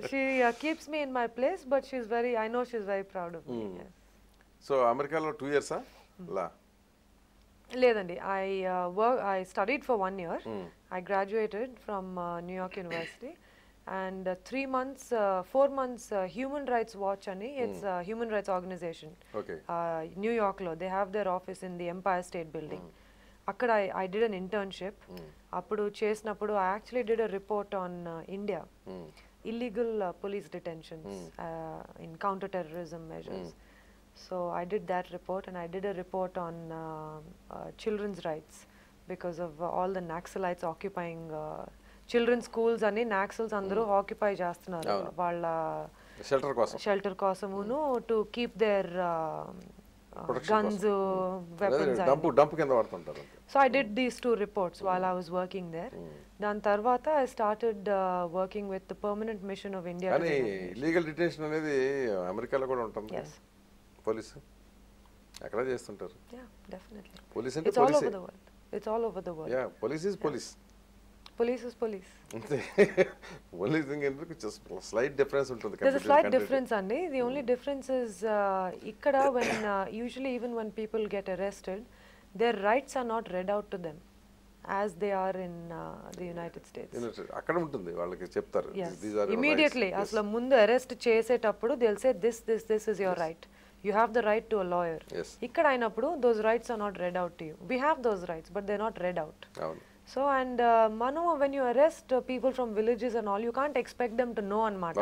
she keeps me in my place but she's very I know she's very proud so అమెరికాలో two ఇయర్సా లా లేదండి I work I studied for one year I graduated from New York university and three months four months human rights watch అని it's human rights organization న్యూయార్క్లో they have their office in the Empire State Building అక్కడ I did an internship అప్పుడు చేసినప్పుడు I actually did a report on India illegal police detention in counter terrorism measures so I did that report and I did a report on children's rights because of all the Naxalites occupying children schools అని నాక్సల్స్ అందరూ occupy hmm. చేస్తున్నారు వాళ్ళ shelter కోసం shelter కోసమును to keep their guns dump dump కింద వాడుతుంటారు so I did these two reports while I was working there దాని తర్వాత I started working with permanent mission of India కానీ లీగల్ డిటెన్షన్ అనేది అమెరికాలో కూడా ఉంటుంది పోలీసు అక్కడ చేస్తుంటారు యా డెఫినెట్లీ పోలీస్ అంటే it's all over the world it's all over the world yeah police is police police is police policing ఎందుకు slight difference ఉంటుంది దర్ స్లైట్ డిఫరెన్స్ అండి ది ఓన్లీ డిఫరెన్స్ ఇస్ ఇక్కడ when usually even one people get arrested their rights are not read out to them as they are in the United States అక్కడ ఉంటుంది వాళ్ళకి చెప్తారు are immediately అసలు ముందు arrest చేసేటప్పుడు they will say this this this is your right you have the right to a lawyer ఇక్కడ అయినప్పుడు those rights are not read out to you we have those rights but they not read out అవును so and మనం when you arrest people from villages and all you can't expect them to know అనమాట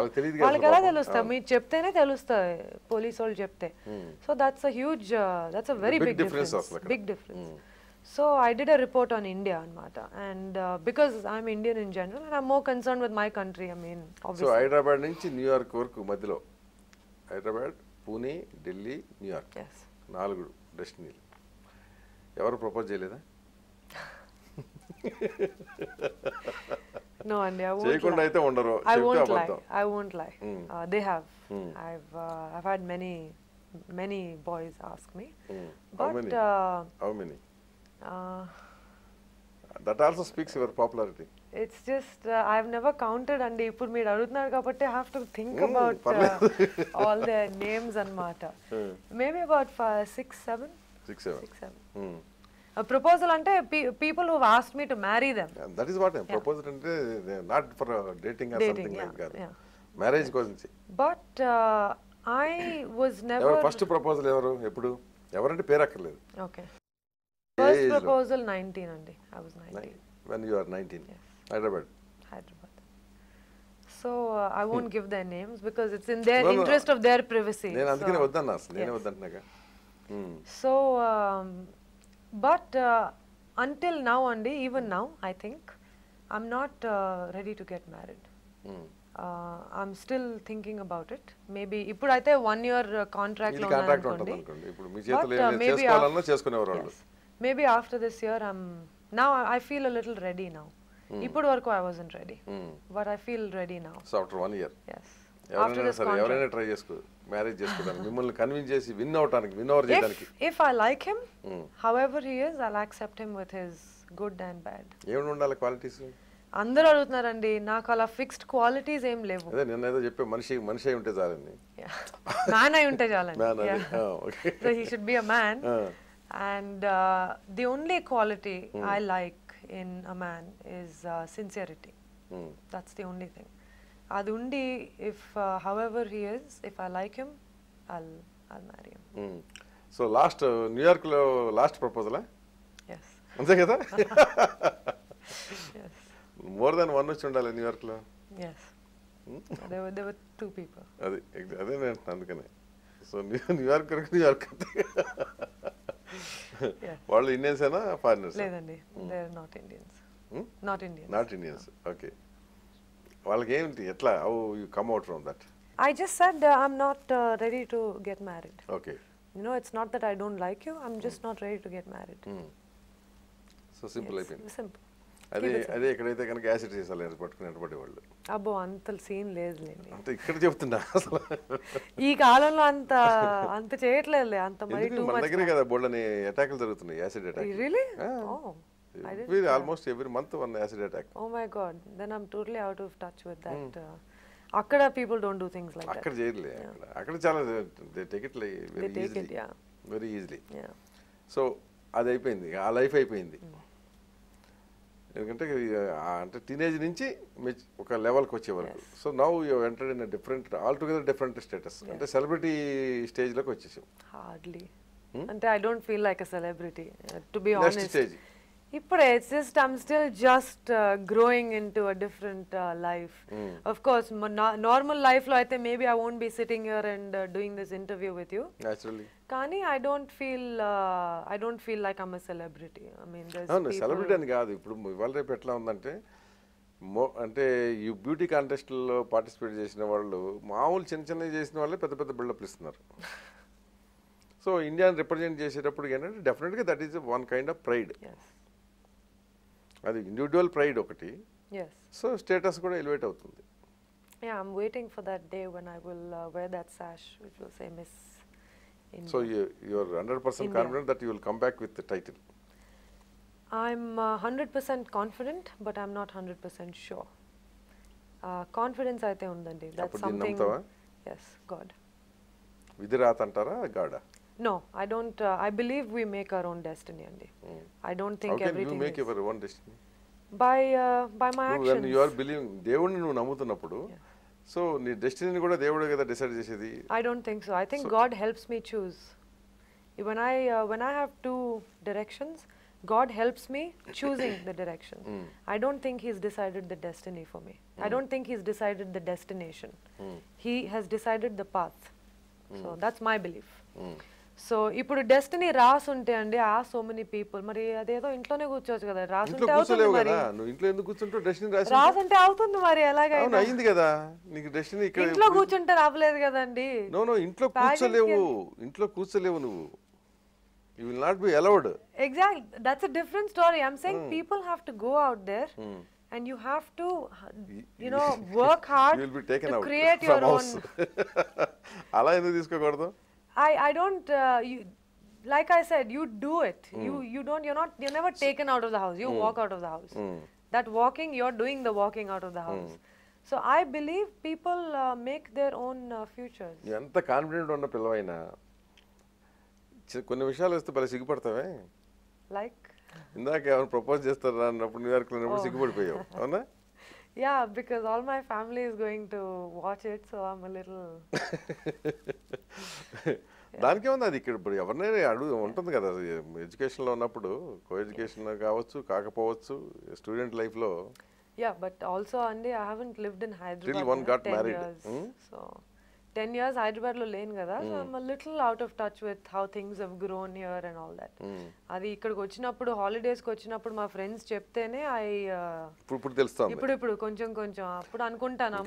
వాళ్ళకి ఎలా తెలుస్తాయి మీరు చెప్తేనే తెలుస్తాయి police వాళ్ళు చెప్తే so that's a huge that's a very big difference big difference so I did a report on India అనమాట and because I'm Indian in general and I'm more concern with my country I mean so Hyderabad నుంచి New York వరకు మధ్యలో Hyderabad Pune Delhi New York నాలుగు డెస్టినీలు ఎవరు propose చేయలేదా no అండి I చేయకుండా అయితే ఉండరు I won't lie I won't lie they have I have had many many boys ask me but how many that also speaks your popularity it's just I have never counted అండి ఇప్పుడు మీరు అడుగుతున్నారు కాబట్టి I have to think about all the names అన్నమాట maybe about six seven six seven six seven proposal అంటే people who asked me to marry them that is what I proposal అంటే not for dating or something like that marriage గురించి but I was never ever first proposal ఎవరు ఎప్పుడు ఎవరంటే పేరు అక్కర్లేదు okay first proposal 19 అండి I was 19 when you are 19 Hyderabad Hyderabad so I won't give their names because it's in their interest of their privacy నేను అందుకనే వద్దన్నా అసలు నేనే వద్దంటున్నాగా so hmm. um, but until now అండి even now I think I'm not ready to get married I'm still thinking about it maybe ఇప్పుడు అయితే one year contract లో అనుకోండి maybe after this year I'm now I feel a little ready now ఇప్పుడు వరకు I was ready but I feel ready now so after one year yes ఎవరైనా సరే ఎవరైనా try చేసుకోవచ్చు మ్యారేజ్ చేసుకోవడానికి మిమ్మల్ని కన్విన్స్ చేసి విన్ అవడానికి విన్ ఓవర్ చేయడానికి if I like him however he is I will accept him with his good and bad ఏమను ఉండాలి క్వాలిటీస్ అందరూ అడుగుతున్నారండి నాకు అలా ఫిక్స్డ్ క్వాలిటీస్ ఏం లేవు అదే నిన్న ఏదో చెప్పే మనిషి మనిషి అయి ఉంటే చాలండి మ్యాన్ అయి ఉంటే చాలండి so he should be a man and the only quality I like in a man is sincerity that's the only thing అది ఉండి if however ever hears if I like him I'll I'll marry him so last New York లో last ప్రపోజలా yes అంతే కదా more than one వచ్చి ఉండాలి New York లో yes two people అది అదే నేను అందుకనే సో న్యూయార్క్ వరకు న్యూయార్క్ వాళ్ళు ఇండియన్స్ అయినా ఫారినర్స్ లేదండి they are not Indians not Indians not Indians okay వాళ్ళకి ఏంటి ఎట్లా come out from that I just said I'm not ready to get married okay you know it's not that I don't like you I'm just not ready to get married so simple అయిపోయింది simple అదే అదే ఎక్కడైతే కనుక acid చేసాలి పట్టుకునేటువంటి వాళ్ళు అబ్బో అంత scene లేదు లేదులేండి అంత ఇక్కడ చెప్తున్నా అసలు ఈ కాలంలో అంత అంత చేయట్లేదు అంత [LAUGHS] మరి మన దగ్గర కదా బోల్డని అటాక్లు జరుగుతున్నాయి acid attack really I didn't almost every month one acid attack. Oh my god, then I'm totally out of touch with that. Mm. Uh, Akkada people don't do things like Akkada that. Akkada Yeah. Akkada chala, they take it like very they take easily. It, yeah. Very easily. Yeah. So అది అయిపోయింది ఆ life అయిపోయింది ఎందుకంటే అంటే teenage నుంచి ఒక లెవెల్కి వచ్చే వరకు so now you enter in different all together different status అంటే సెలబ్రిటీ స్టేజ్లోకి వచ్చేసాం హార్డ్లీ అంటే I don't feel like a celebrity to be honest stage ఇప్పుడే it's just I'm still just growing in to a different life of course normal life లో అయితే maybe I won't be sitting your and doing this interview with you కానీ I don't feel I don't feel like I'm celebrity I mean celebrity అని కాదు ఇప్పుడు ఇవాళ రేపు ఎట్లా ఉందంటే అంటే ఈ బ్యూటీ కాంటెస్ట్లో పార్టిసిపేట్ చేసిన వాళ్ళు మామూలు చిన్న చిన్నవి చేసిన వాళ్ళే పెద్ద పెద్ద బిల్డప్ ఇస్తున్నారు సో ఇండియాని రిప్రజెంట్ చేసేటప్పుడు ఏంటంటే డెఫినెట్గా that is one kind of pride అది ఇండివిజువల్ ప్రైడ్ ఒకటి సో స్టేటస్ కూడా ఎలివేట్ అవుతుంది Yeah, I'm waiting for that day when I will uh, wear that sash, which will say Miss India. So you, you're 100% confident that you will come back with the title? I'm 100% uh, confident, but I'm not 100% sure. Confidence అయితే ఉందండి that something as God విధిరాత్ అంటారా గాడా No, I don't. Uh, I believe we make our own destiny, Andy. Mm. I don't think everything. How can you make is. your own destiny? By uh, by my no, actions. When you are believing, దేవుని నువ్వు నమ్ముతున్నప్పుడు so నీ డెస్టినీని కూడా I don't think so. I think I think God helps me choose when I uh, when I have two directions, God helps me choosing the direction. Mm. I don't think He's decided the destiny for me. Mm. I hmm. don't think He's decided the destination. Hmm. He has decided the path. So hmm. that's my belief. So ఇప్పుడు destiny రాసి ఉంటే అండి ఆ so many people మరి అదేదో ఇంట్లోనే కూర్చోవచ్చు కదా రాసుంటే అవుతుంది మరి నువ్వు అవుతుంది మరి కదా ఇంట్లో కూర్చుంటే రావలేదు కదండి ఇంట్లో కూర్చోలేవు ఇంట్లో కూర్చోలేవు నువ్వు you will not be allowed exact that's a different story I am saying people have to go out there and you have to you know work hard [LAUGHS] you will be taken to out create your house own [LAUGHS] అలా ఎందుకు తీసుకోకూడదు I, I don't, uh, you, like I said, you do it. Mm. You, you don't, you're not, you're never taken out of the house. You mm. walk out of the house. Mm. That walking, you're doing the walking out of the house. So I believe people make their own future ఎంత confident ఉన్న పిల్లవైనా కొన్ని విషయాలు వస్తే భలే సిగ్గుపడతావే like ఇందాక ఎవరు propose చేస్తారా అన్నప్పుడు న్యూయార్క్లో ఉన్నప్పుడు సిగ్గుపడిపోయావు అవునా Yeah, because all my family is going to watch it, so I'm a little. దానికి ఉంది అది ఇక్కడ ఇప్పుడు ఎవరినైనా అడుగు ఉంటుంది కదా అది ఎడ్యుకేషన్లో ఉన్నప్పుడు కో ఎడ్యుకేషన్ కావచ్చు కాకపోవచ్చు స్టూడెంట్ లైఫ్లో యా బట్ ఆల్సో అండి I haven't lived in Hyderabad one got married so ten years Hyderabad లో లేను కదా so little out of touch with how things have grown here and all that అది ఇక్కడికి వచ్చినప్పుడు హాలిడేస్కి వచ్చినప్పుడు మా ఫ్రెండ్స్ చెప్తేనే ఐ uh, ఇప్పుడు తెలుస్తాను ఇప్పుడు ఇప్పుడు కొంచెం కొంచెం అప్పుడు అనుకుంటాను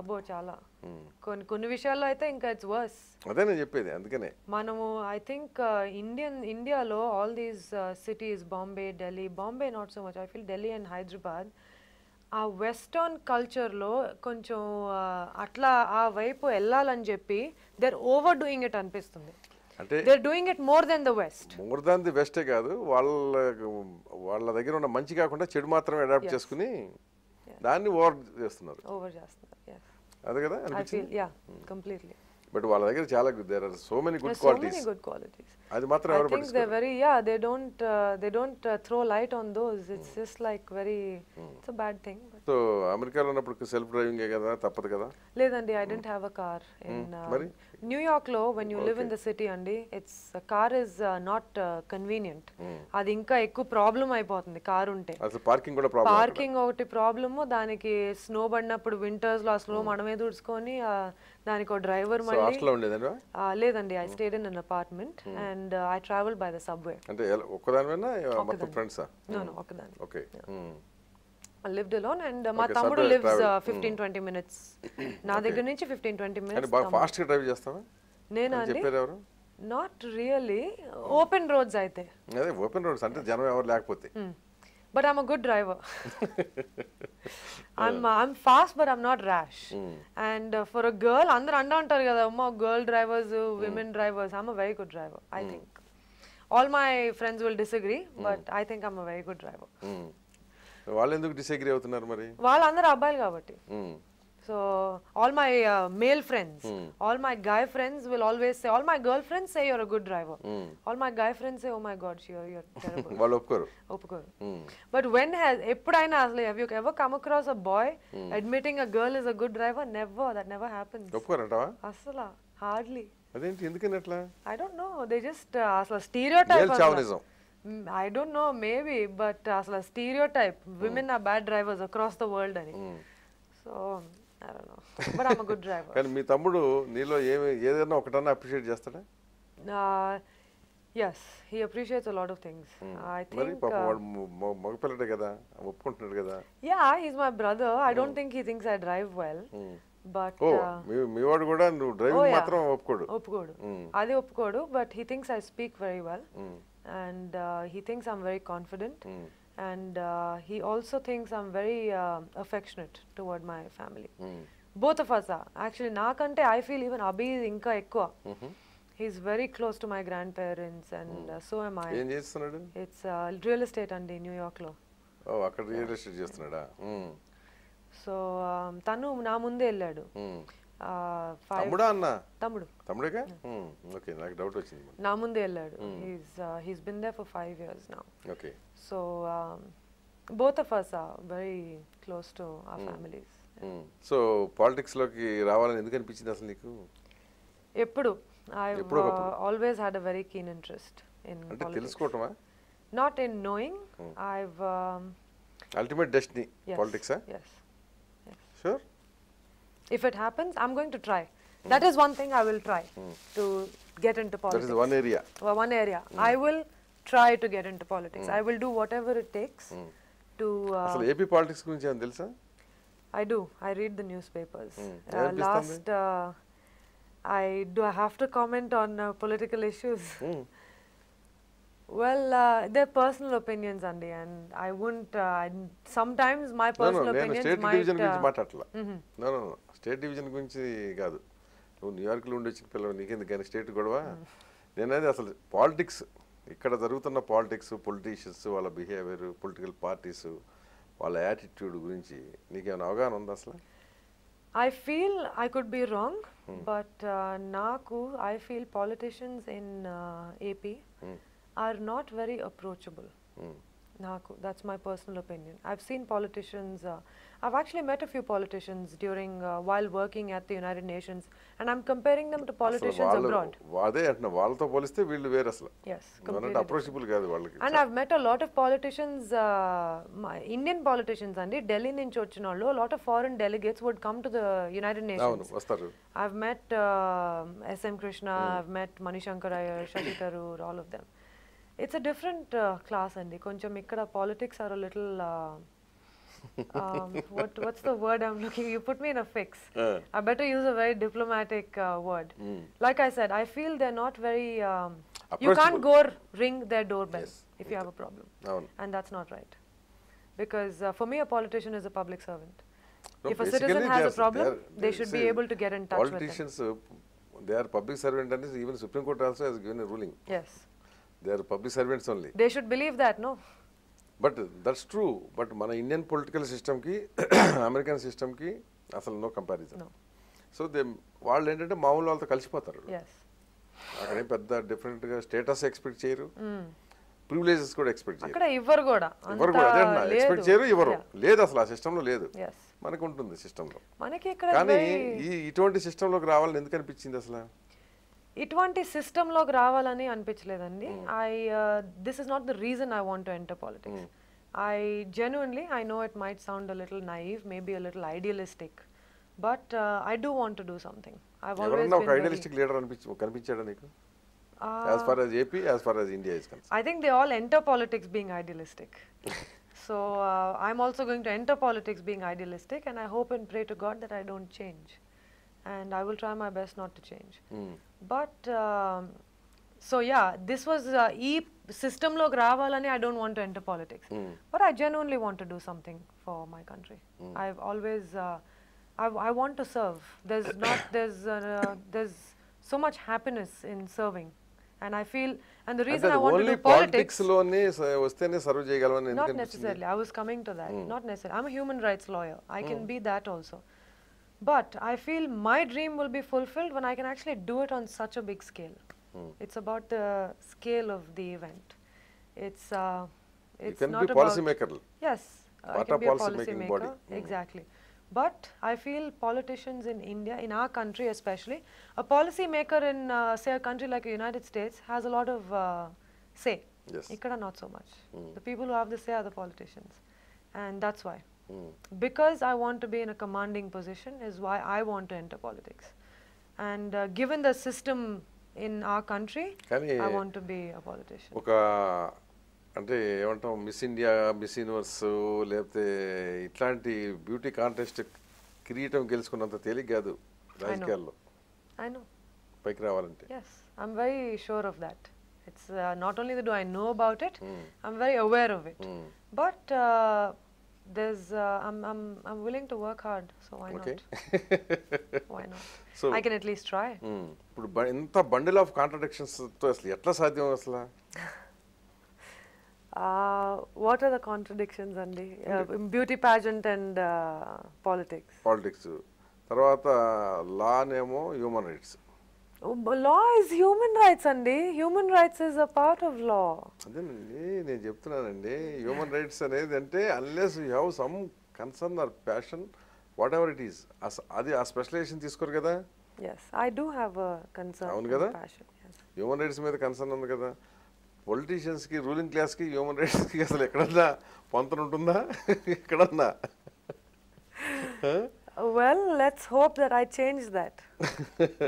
అబ్బో చాలా hmm. కొన్ని కొన్ని విషయాల్లో అయితే ఇంకా ఇట్స్ వర్స్ అదే నేను చెప్పేది అందుకనే మనము ఐ థింక్ ఇండియన్ ఇండియాలో all these cities Bombay Delhi Bombay not so much I feel Delhi and Hyderabad ఆ వెస్టర్న్ కల్చర్లో కొంచెం అట్లా ఆ వైపు వెళ్ళాలని చెప్పి దేర్ ఓవర్ డూయింగ్ ఇట్ అనిపిస్తుంది అంటే they doing it more than the west more than the వెస్టే కాదు వాళ్ళ వాళ్ళ దగ్గర ఉన్న మంచి కాకుండా చెడు మాత్రమే అడాప్ట్ చేసుకుని దాన్ని ఓవర్ చేస్తున్నారు ఓవర్ చేస్తున్నారు అదే కదా యా కంప్లీట్లీ బట్ వాళ్ళ దగ్గర చాలా good there are so many good qualities good qualities అది మాత్రం ఎవరు think they very yeah they don't they don't throw light on those it's just like very it's a bad thing so అమెరికాలో ఉన్నప్పుడు self driving కదా తప్పదు కదా లేదండి I don't have a car in మరి న్యూయార్క్లో when you live in the city అండి it's car is not convenient అది ఇంకా ఎక్కువ ప్రాబ్లం అయిపోతుంది కార్ ఉంటే పార్కింగ్ కూడా పార్కింగ్ ఒకటి ప్రాబ్లము దానికి స్నో పడినప్పుడు వింటర్స్ లో ఆ స్నో hmm. మనమే దుడుచుకొని దానికి డ్రైవర్ లేదండి I stayed in an apartment and I travel by the subway అంటే ఓకే లివ్డ్ అలోన్ అండ్ మా తమ్ముడు లివ్స్ 15 20 మినిట్స్ నా దగ్గర నుంచి 15 20 మినిట్స్ అంటే ఫాస్ట్ గా డ్రైవ్ చేస్తావా నేను అండి నాట్ రియల్లీ ఓపెన్ రోడ్స్ అయితే అదే ఓపెన్ రోడ్స్ అంటే జనం ఎవరు లేకపోతే but I'm a good driver I'm I'm fast but I'm not rash and for a girl అందరు అంటూ ఉంటారు కదా అమ్మ girl drivers women drivers I'm a very good driver I think all my friends will disagree but I think I'm a very good driver వాళ్ళు ఎందుకు disagree అవుతున్నారు మరి వాళ్ళందరూ అబ్బాయిలు కాబట్టి so all my male friends all my guy friends will always say all my girl friends say you're good driver all my guy friends say oh my God sure you're వాళ్ళు ఒప్పుకోరు ఒప్పుకోరు but when has ఎప్పుడైనా అసలు have you ever come across a boy admitting a girl is a good driver never that never happens ఒప్పుకోరంట అసలు hardly అదేంటి ఎందుకని I don't know they just అసలు stereotype type chauvinism I don't know maybe but అసలు stereotype women are bad drivers across the world అని so good driver కానీ మీ తమ్ముడు నీలో ఏమి ఏదైనా ఒకటన్నా అప్రిషియేట్ చేస్తాడా yes he appreciates lot of things I think మగపిల్లడే కదా ఒప్పుకుంటున్నాడు కదా yeah he's my brother I don't think he thinks I drive well but మీ వాడు కూడా నువ్వు oh, డ్రైవింగ్ మాత్రం ఒప్పుకోడు ఒప్పుకోడు mm. అది ఒప్పుకోడు but he thinks I speak very well and uh, he thinks I'm very confident. Mm. And uh, he also thinks I'm very uh, affectionate toward my family. Mm. Both of us are. Actually, Nakante, I feel even Abhi is inka ekwa. Mm -hmm. He's very close to my grandparents and hmm. uh, so am I. ఏం చేస్తున్నాడు it's real uh, New York law. Oh oh, అక్కడ real estate చేస్తున్నాడా so hmm. um, తను నా ముందే వెళ్ళాడు hmm. తమ్ముడా అన్న తమ్ముడు తమ్ముడేగా ఓకే నాకు డౌట్ వచ్చింది నా ముందే వెళ్ళాడు he's he's been there for five years నా okay so both of us are very close to families so politics లోకి రావాలని ఎందుకు అనిపించింది అసలు నీకు ఎప్పుడు I always a very keen interest in అంటే తెలుసుకోవటమా not in knowing I ultimate destiny If it happens, I'm going to try. Mm. That is one thing I will try mm. to get into politics. That is one area. Well, one area. Hmm. I will try to get into politics. Hmm. I will do whatever it takes hmm. to. Uh, AP politics I do. I read the newspapers. Uh, last uh, I do I have to comment on uh, political issues. [LAUGHS] Well, uh, they're personal opinions, Andy, and I wouldn't. Uh, sometimes my personal no, no, opinions no, state might. Division uh, mm -hmm. No, no, no. State division గురించి కాదు నువ్వు న్యూయార్క్లో ఉండి వచ్చిన పిల్లలు నీకెందుకు కానీ state గొడవ నేనది అసలు పాలిటిక్స్ ఇక్కడ జరుగుతున్న పాలిటిక్స్ పొలిటీషియన్స్ వాళ్ళ బిహేవియర్ పొలిటికల్ పార్టీస్ వాళ్ళ యాటిట్యూడ్ గురించి నీకేమైనా అవగాహన ఉందా అసలు I feel I could be wrong but నాకు I feel politicians in AP are not very approachable నాకు that's my personal opinion I mean politicians I've actually met a few politicians during uh, while working at the United Nations, and I'm comparing them to politicians abroad. అదే అంటున్నా వాళ్ళతో పోలిస్తే వీళ్ళు వేరు అసలు yes completely approachable కాదు వాళ్ళకి and I've met a lot of politicians uh, Indian politicians and delhi నుంచి వచ్చిన a lot of foreign delegates would come to the United Nations వస్తారు I've met uh, SM Krishna mm. I've met Manishankar Iyer Shashi Tharoor all of them it's a different uh, class అండి కొంచెం ఇక్కడ politics are a little uh, um, what, what's the word I'm looking? You put me in a fix. Uh. I better use a very diplomatic uh, word. Mm. Like I said, I feel they're not very. Um, you can't go ring their doorbell yes. if you have a problem, no. and that's not right. Because uh, for me, a politician is a public servant. No, if a citizen has a problem, they're, they they should be able to get in touch politicians, with uh, them. they are public servant, and even Supreme Court also has given a ruling. Yes. They are public servants only. They should believe that, no? But that's true but మన Indian పొలిటికల్ సిస్టమ్కి American సిస్టమ్కి అసలు no comparison so they వాళ్ళు ఏంటంటే మామూలు వాళ్ళతో కలిసిపోతారు అక్కడ పెద్ద డిఫరెంట్గా స్టేటస్ ఎక్స్పెక్ట్ చేయరు hmm. ప్రివిలేజెస్ కూడా ఎక్స్పెక్ట్ చేయరు ఎక్స్పెక్ట్ చేయరు ఇవ్వరు లేదు అసలు ఆ సిస్టంలో లేదు మనకు ఉంటుంది సిస్టంలో కానీ ఈ ఇటువంటి సిస్టంలోకి రావాలని ఎందుకు అనిపించింది అసలు ఇటువంటి సిస్టంలోకి రావాలని అనిపించలేదండి I this is not the reason I want to enter politics I genuinely I know it might sound a little naive maybe a little idealistic but I do want to do something I idealistic leader కనిపించాడు నీకు as far as AP, as far as India is concerned? I think they all enter politics being idealistic. [LAUGHS] so uh, I'm also going to enter politics being idealistic and I hope and pray to God that I don't change. And I will try my best not to change. Hmm but um, so yeah this was a e system log ravalani i don't want to enter politics hmm. but i genuinely want to do something for my country hmm. i've always uh, i want to serve there's [COUGHS] not there's uh, there's so much happiness in serving and i feel and the reason i want to do politics alone vasthene serve cheyagalanu not necessarily i was coming to that hmm. not necessarily i'm a human rights lawyer i can be that also but I feel my dream will be fulfilled when I can actually do it on such a big scale. Mm. It's about the scale of the event. It's, uh, it's you can not be policy maker. Yes, uh, I can be policy a policy maker. Body. Mm. Exactly. But I feel politicians in India, in our country especially, a policy maker in uh, say a country like the United States has a lot of uh, say. Yes. Ikkada not so much. Mm. The people who have the say are the politicians. And that's why. Hmm. Because I want to be in a commanding position is why I want to enter politics. And uh, given the system in our country, Kani I want to be a politician. Oka అంటే ఏమంటాం miss India miss universe లేకపోతే ఇట్లాంటి beauty contest కిరీటం గెలుచుకున్నంత తేలిక కాదు రాజకీయాల్లో పైకి రావాలంటే yes I'm very sure of that it's not only do I know about it I'm very aware of it but there's uh, I'm, I'm I'm willing to work hard so why okay. not [LAUGHS] why not [LAUGHS] so I can at least try hmm. ఇప్పుడు ఇంత bundle of contradictions తో అసలు ఎట్లా సాధ్యం అసలు what are the contradictions అండి beauty pageant and politics politics తర్వాత లానేమో human rights law is human rights అండి human rights is a part of law అదేనండి నేను చెప్తున్నానండి హ్యూమన్ రైట్స్ అనేది అంటే unless you have some concern or passion whatever it is అది ఆ స్పెషలైజేషన్ తీసుకోరు కదా yes I do have concern అవును కదా హ్యూమన్ రైట్స్ మీద కన్సర్న్ ఉంది కదా పొలిటీషియన్స్కి రూలింగ్ క్లాస్కి హ్యూమన్ రైట్స్కి అసలు ఎక్కడన్నా పొంతన ఉంటుందా ఎక్కడన్నా well let's hope that I change that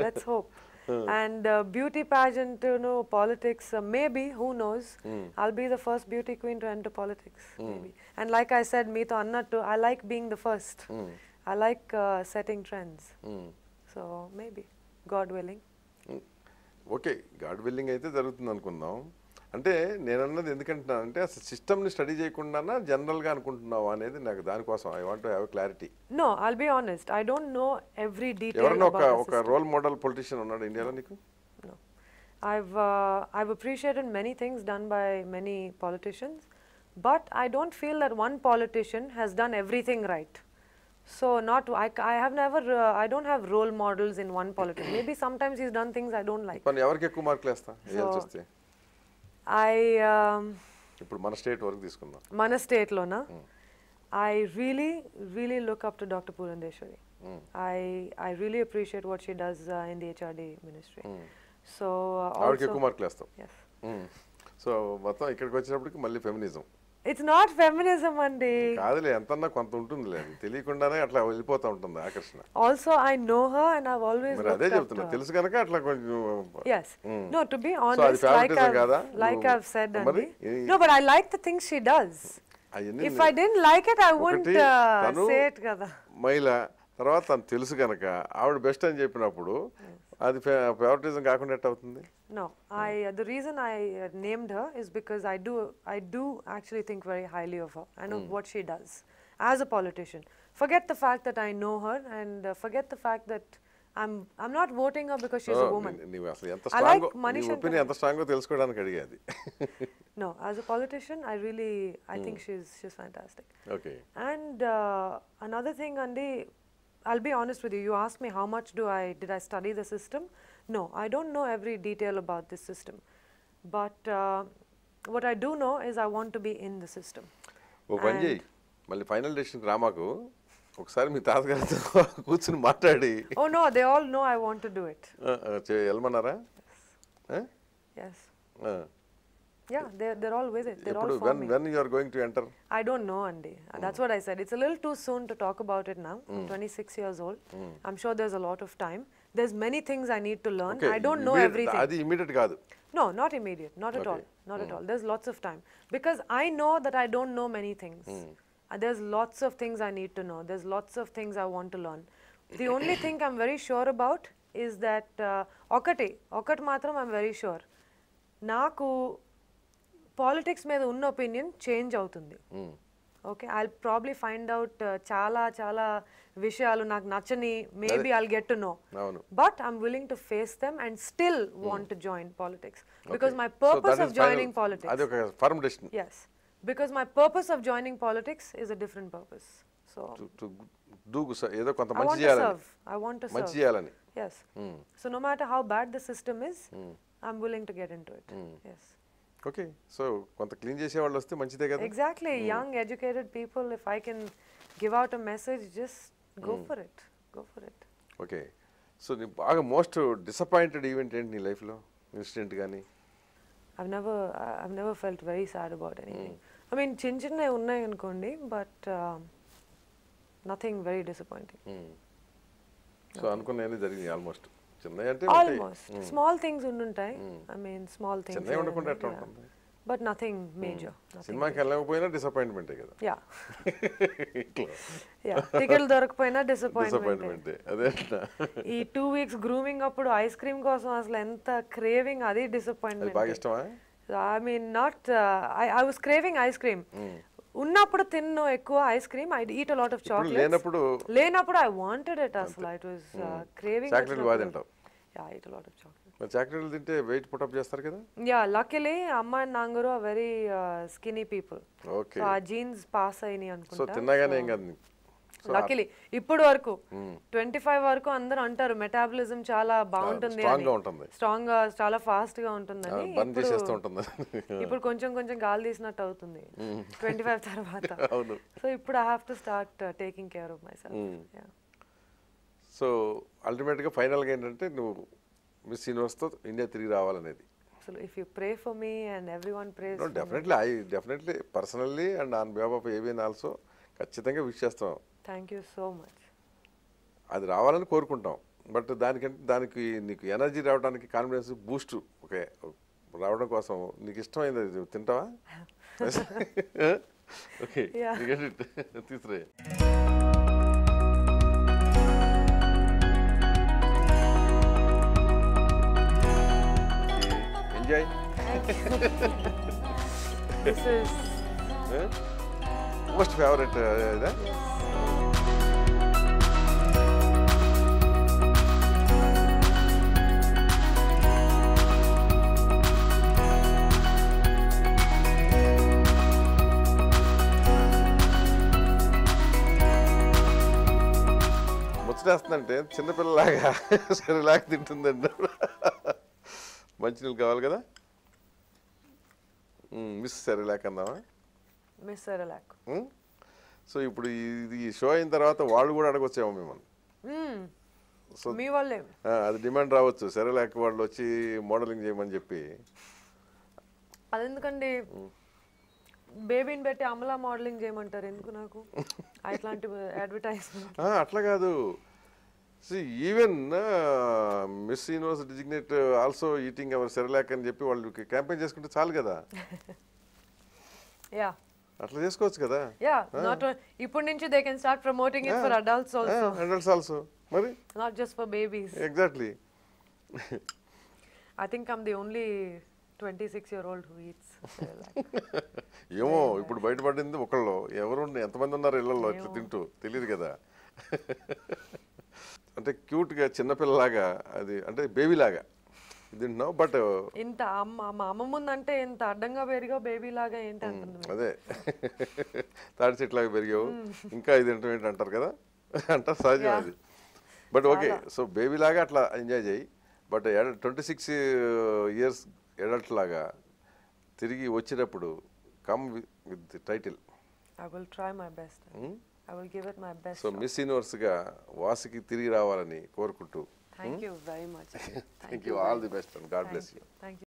let's hope and beauty pageant ను politics maybe who knows I'll be the first beauty queen to enter politics and like I said మీతో అన్నట్టు I like being the first I like setting trends so maybe God willing okay God willing అయితే జరుగుతుంది అనుకుందాం అంటే నేను అన్నది ఎందుకంటున్నాను అంటే అసలు సిస్టమ్ని స్టడీ చేయకుండా జనరల్గా అనుకుంటున్నావు అనేది నాకు దానికోసం I want have clarity no all be honest I don't know every detail ఒక ఒక రోల్ మోడల్ పొలిటీషియన్ ఉన్నాడు ఇండియాలో నీకు I've I've appreciated many things done by many politicians but I don't feel that one politician has done everything right so not I I have never I don't have role models in one politics maybe sometimes he's done things I don't like ఎవరికి ఎక్కువ మార్కులు వేస్తాను I um, ఇప్పుడు మన state వరకు తీసుకుందాం మన లోనా I really really look up to doctor Purandeswari I I really appreciate what she does in the HRD ministry so ఎక్కువ మార్కులు వేస్తాం సో hmm. మొత్తం ఇక్కడికి వచ్చినప్పటికి మళ్ళీ ఫెమినిజం ఇట్స్ నాట్ ఫెమినిజం అండి కాదులే ఎంతన్నా కొంత ఉంటుందిలే తెలియకుండానే అట్లా వెళ్ళిపోతూ ఉంటుంది ఆకర్షణ also I know her and I always మరి అదే చెప్తున్నా తెలుసు కనుక అట్లా కొంచెం yes mm. no to be honest so, like I like I've said అండి no but I like the things she does if I didn't like it I wouldn't uh, say it kada మహిళ తర్వాత తను తెలుసు కనుక ఆవిడ best అని చెప్పినప్పుడు hmm. అది ఫేవరెటిజం కాకుండా అవుతుంది no I the reason I named her is because I do I do actually think very highly of her and what she does as a politician forget the fact that I know her and forget the fact that I'm I'm not voting her because she's a woman నీవు అసలు ఎంత strong మనిషి opinion ఎంత strong తెలుసుకోవడానికి అడిగేది no as a politician I really I think she's she's fantastic okay and another thing అండి I'll be honest with you. You asked me how much do I did I study the system? No, I don't know every detail about this system, but uh, what I do know is I want to be in the system. Oh, పని చేయి మళ్ళీ final decision రామాకు ఒకసారి మీ తాతగారితో [LAUGHS] కూర్చుని మాట్లాడి oh no they all no I want to do it వెళ్ళమన్నారా yes yeah, they're, they're all with it. They're all When, when you are going to enter? I don't know, Andy. Mm. That's what I said. It's a little too soon to talk about it now. Mm. I'm hmm. 26 years old. Mm. I'm sure there's a lot of time. There's many things I need to learn. Okay. I don't know immediate, everything. Adi immediate No, not immediate. Not okay. at all. Not at hmm. all. There's lots of time. Because I know that I don't know many things. Hmm. Uh, there's lots of things I need to know. There's lots of things I want to learn. The only [COUGHS] thing I'm very sure about is that uh, Okat matram. I'm very sure. Naku politics మీద ఉన్న opinion change అవుతుంది hmm. Okay I probably find out చాలా చాలా విషయాలు నాకు నచ్చని maybe I get to know but I'm willing to face them and still want to join politics because my purpose of joining politics yes because my purpose of joining politics is a different purpose so ఏదో కొంత మంచి చేయాలని I want to మంచి చేయాలని yes mm. so no matter how bad the system is mm. i'm willing to get into it hmm. Okay so కొంత clean చేసే వాళ్ళు వస్తే మంచిదే కదా exactly young educated people if I can give out a message just go for it go for it okay so బాగా most disappointed event ఏంటి నీ లైఫ్లో ఇన్సిడెంట్ కానీ I never I never felt very sad about anything I mean చిన్న చిన్నవి ఉన్నాయి అనుకోండి but nothing very disappointing so అనుకున్నాయని జరిగింది ఆల్మోస్ట్ స్మాల్ థింగ్స్ ఉండుంటాయి I mean small things but nothing major సినిమాకి వెళ్ళకపోయినా కదా యా [LAUGHS] దొరకపోయినా డిసప్పాయింట్మెంట్ అదే ఈ టూ వీక్స్ గ్రూమింగ్ అప్పుడు ఐస్ క్రీమ్ కోసం అసలు ఎంత క్రేవింగ్ అది డిసప్పాయింట్మెంట్ బాగా ఇష్టమా I mean not I was craving ice cream ఉన్నప్పుడు తిన్ను ఎక్కువ ice cream I eat a lot of chocolate లేనప్పుడు లేనప్పుడు ఐ వాంటెడ్ ఇట్ అసలు ఇట్ వాస్ క్రేవింగ్ చాక్లెట్ బాగా yeah I eat lot of chocolate మరి చాక్లెట్లు పీపుల్ uh, ఆ జీన్స్ పాస్ అయినాయి అనుకుంటా సో ఇప్పుడు వరకు ట్వంటీ ఫైవ్ వరకు అందరూ అంటారు మెటాబలిజం చాలా బాగుంటుంది స్ట్రాంగ్ గా uh, చాలా ఫాస్ట్ గా ఉంటుందని [LAUGHS] ఇప్పుడు కొంచెం కొంచెం గాలి తీసినట్టు అవుతుంది ట్వంటీ mm. ఫైవ్ తర్వాత సో [LAUGHS] ఇప్పుడు I have to start taking care of myself so అల్టిమేట్గా ఫైనల్గా ఏంటంటే నువ్వు మిస్ యూనివర్స్తో ఇండియా తిరిగి రావాలనేది అసలు if you pray for me and everyone pray definitely I definitely personally and on behalf of ABN also ఖచ్చితంగా wish చేస్తాం thank you so much అది రావాలని కోరుకుంటాం బట్ దానికంటే దానికి నీకు ఎనర్జీ రావడానికి కాన్ఫిడెన్స్ బూస్ట్ ఓకే రావడం కోసం నీకు ఇష్టమైంది అది తింటావా ఓకే [LAUGHS] [LAUGHS] [LAUGHS] తీసుకురా Jay? this is. Huh? Most favorite, uh, that? Yes. ముచ్చటేస్తుందంటే చిన్నపిల్లలాగా సరేలాగా తింటుందండి మంచి నీళ్ళు కావాలి కదా మిస్ సెరలాక్ అందామా మిస్ సెరలాక్ సో ఇప్పుడు ఇది ఈ షో అయిన తర్వాత వాళ్ళు కూడా అడగొచ్చేమో మిమ్మల్ని సో మీ వాళ్ళే అది డిమాండ్ రావచ్చు సెరలాక్ వాళ్ళు వచ్చి మోడలింగ్ చేయమని చెప్పి అదెందుకండి బేబీని పెట్టి అమలా మోడలింగ్ చేయమంటారు ఎందుకు నాకు అట్లాంటి [LAUGHS] అడ్వర్టైజ్ అట్లా కాదు see even Miss Universe designate also eating our Cerelac అని చెప్పి వాళ్ళు క్యాంపెయిన్ చేసుకుంటే చాలు కదా యా అట్లా చేసుకోవచ్చు కదా యా నాట్ ఇప్పుడు నుంచి they can start promoting it for adults also adults also మరి not just for babies exactly I think I'm the only twenty six year old who eats ఏమో ఇప్పుడు బయటపడింది ఒకళ్ళు ఎవరు ఎంతమంది ఉన్నారు ఇళ్ళల్లో ఇట్లా తింటూ తెలియదు కదా [LAUGHS] అంటే క్యూట్గా చిన్నపిల్లలాగా అది అంటే బేబీలాగా తింటున్నావు బట్ ఇంత అమ్మ మా అమ్మ ముందంటే ఇంత అడ్డంగా పెరిగావు బేబీ లాగా ఏంటి అదే [LAUGHS] తాడి చెట్లాగా పెరిగావు ఇంకా ఇది ఏంటి అంటారు కదా [LAUGHS] అంటారు సహజం అది బట్ ఓకే సో బేబీ లాగా అట్లా ఎంజాయ్ చేయి but twenty six years adult లాగా తిరిగి వచ్చినప్పుడు come with title I will try my best so Miss Universe గా వాసుకి తిరిగి రావాలని కోరుకుంటూ thank you very much thank you all the best and God bless you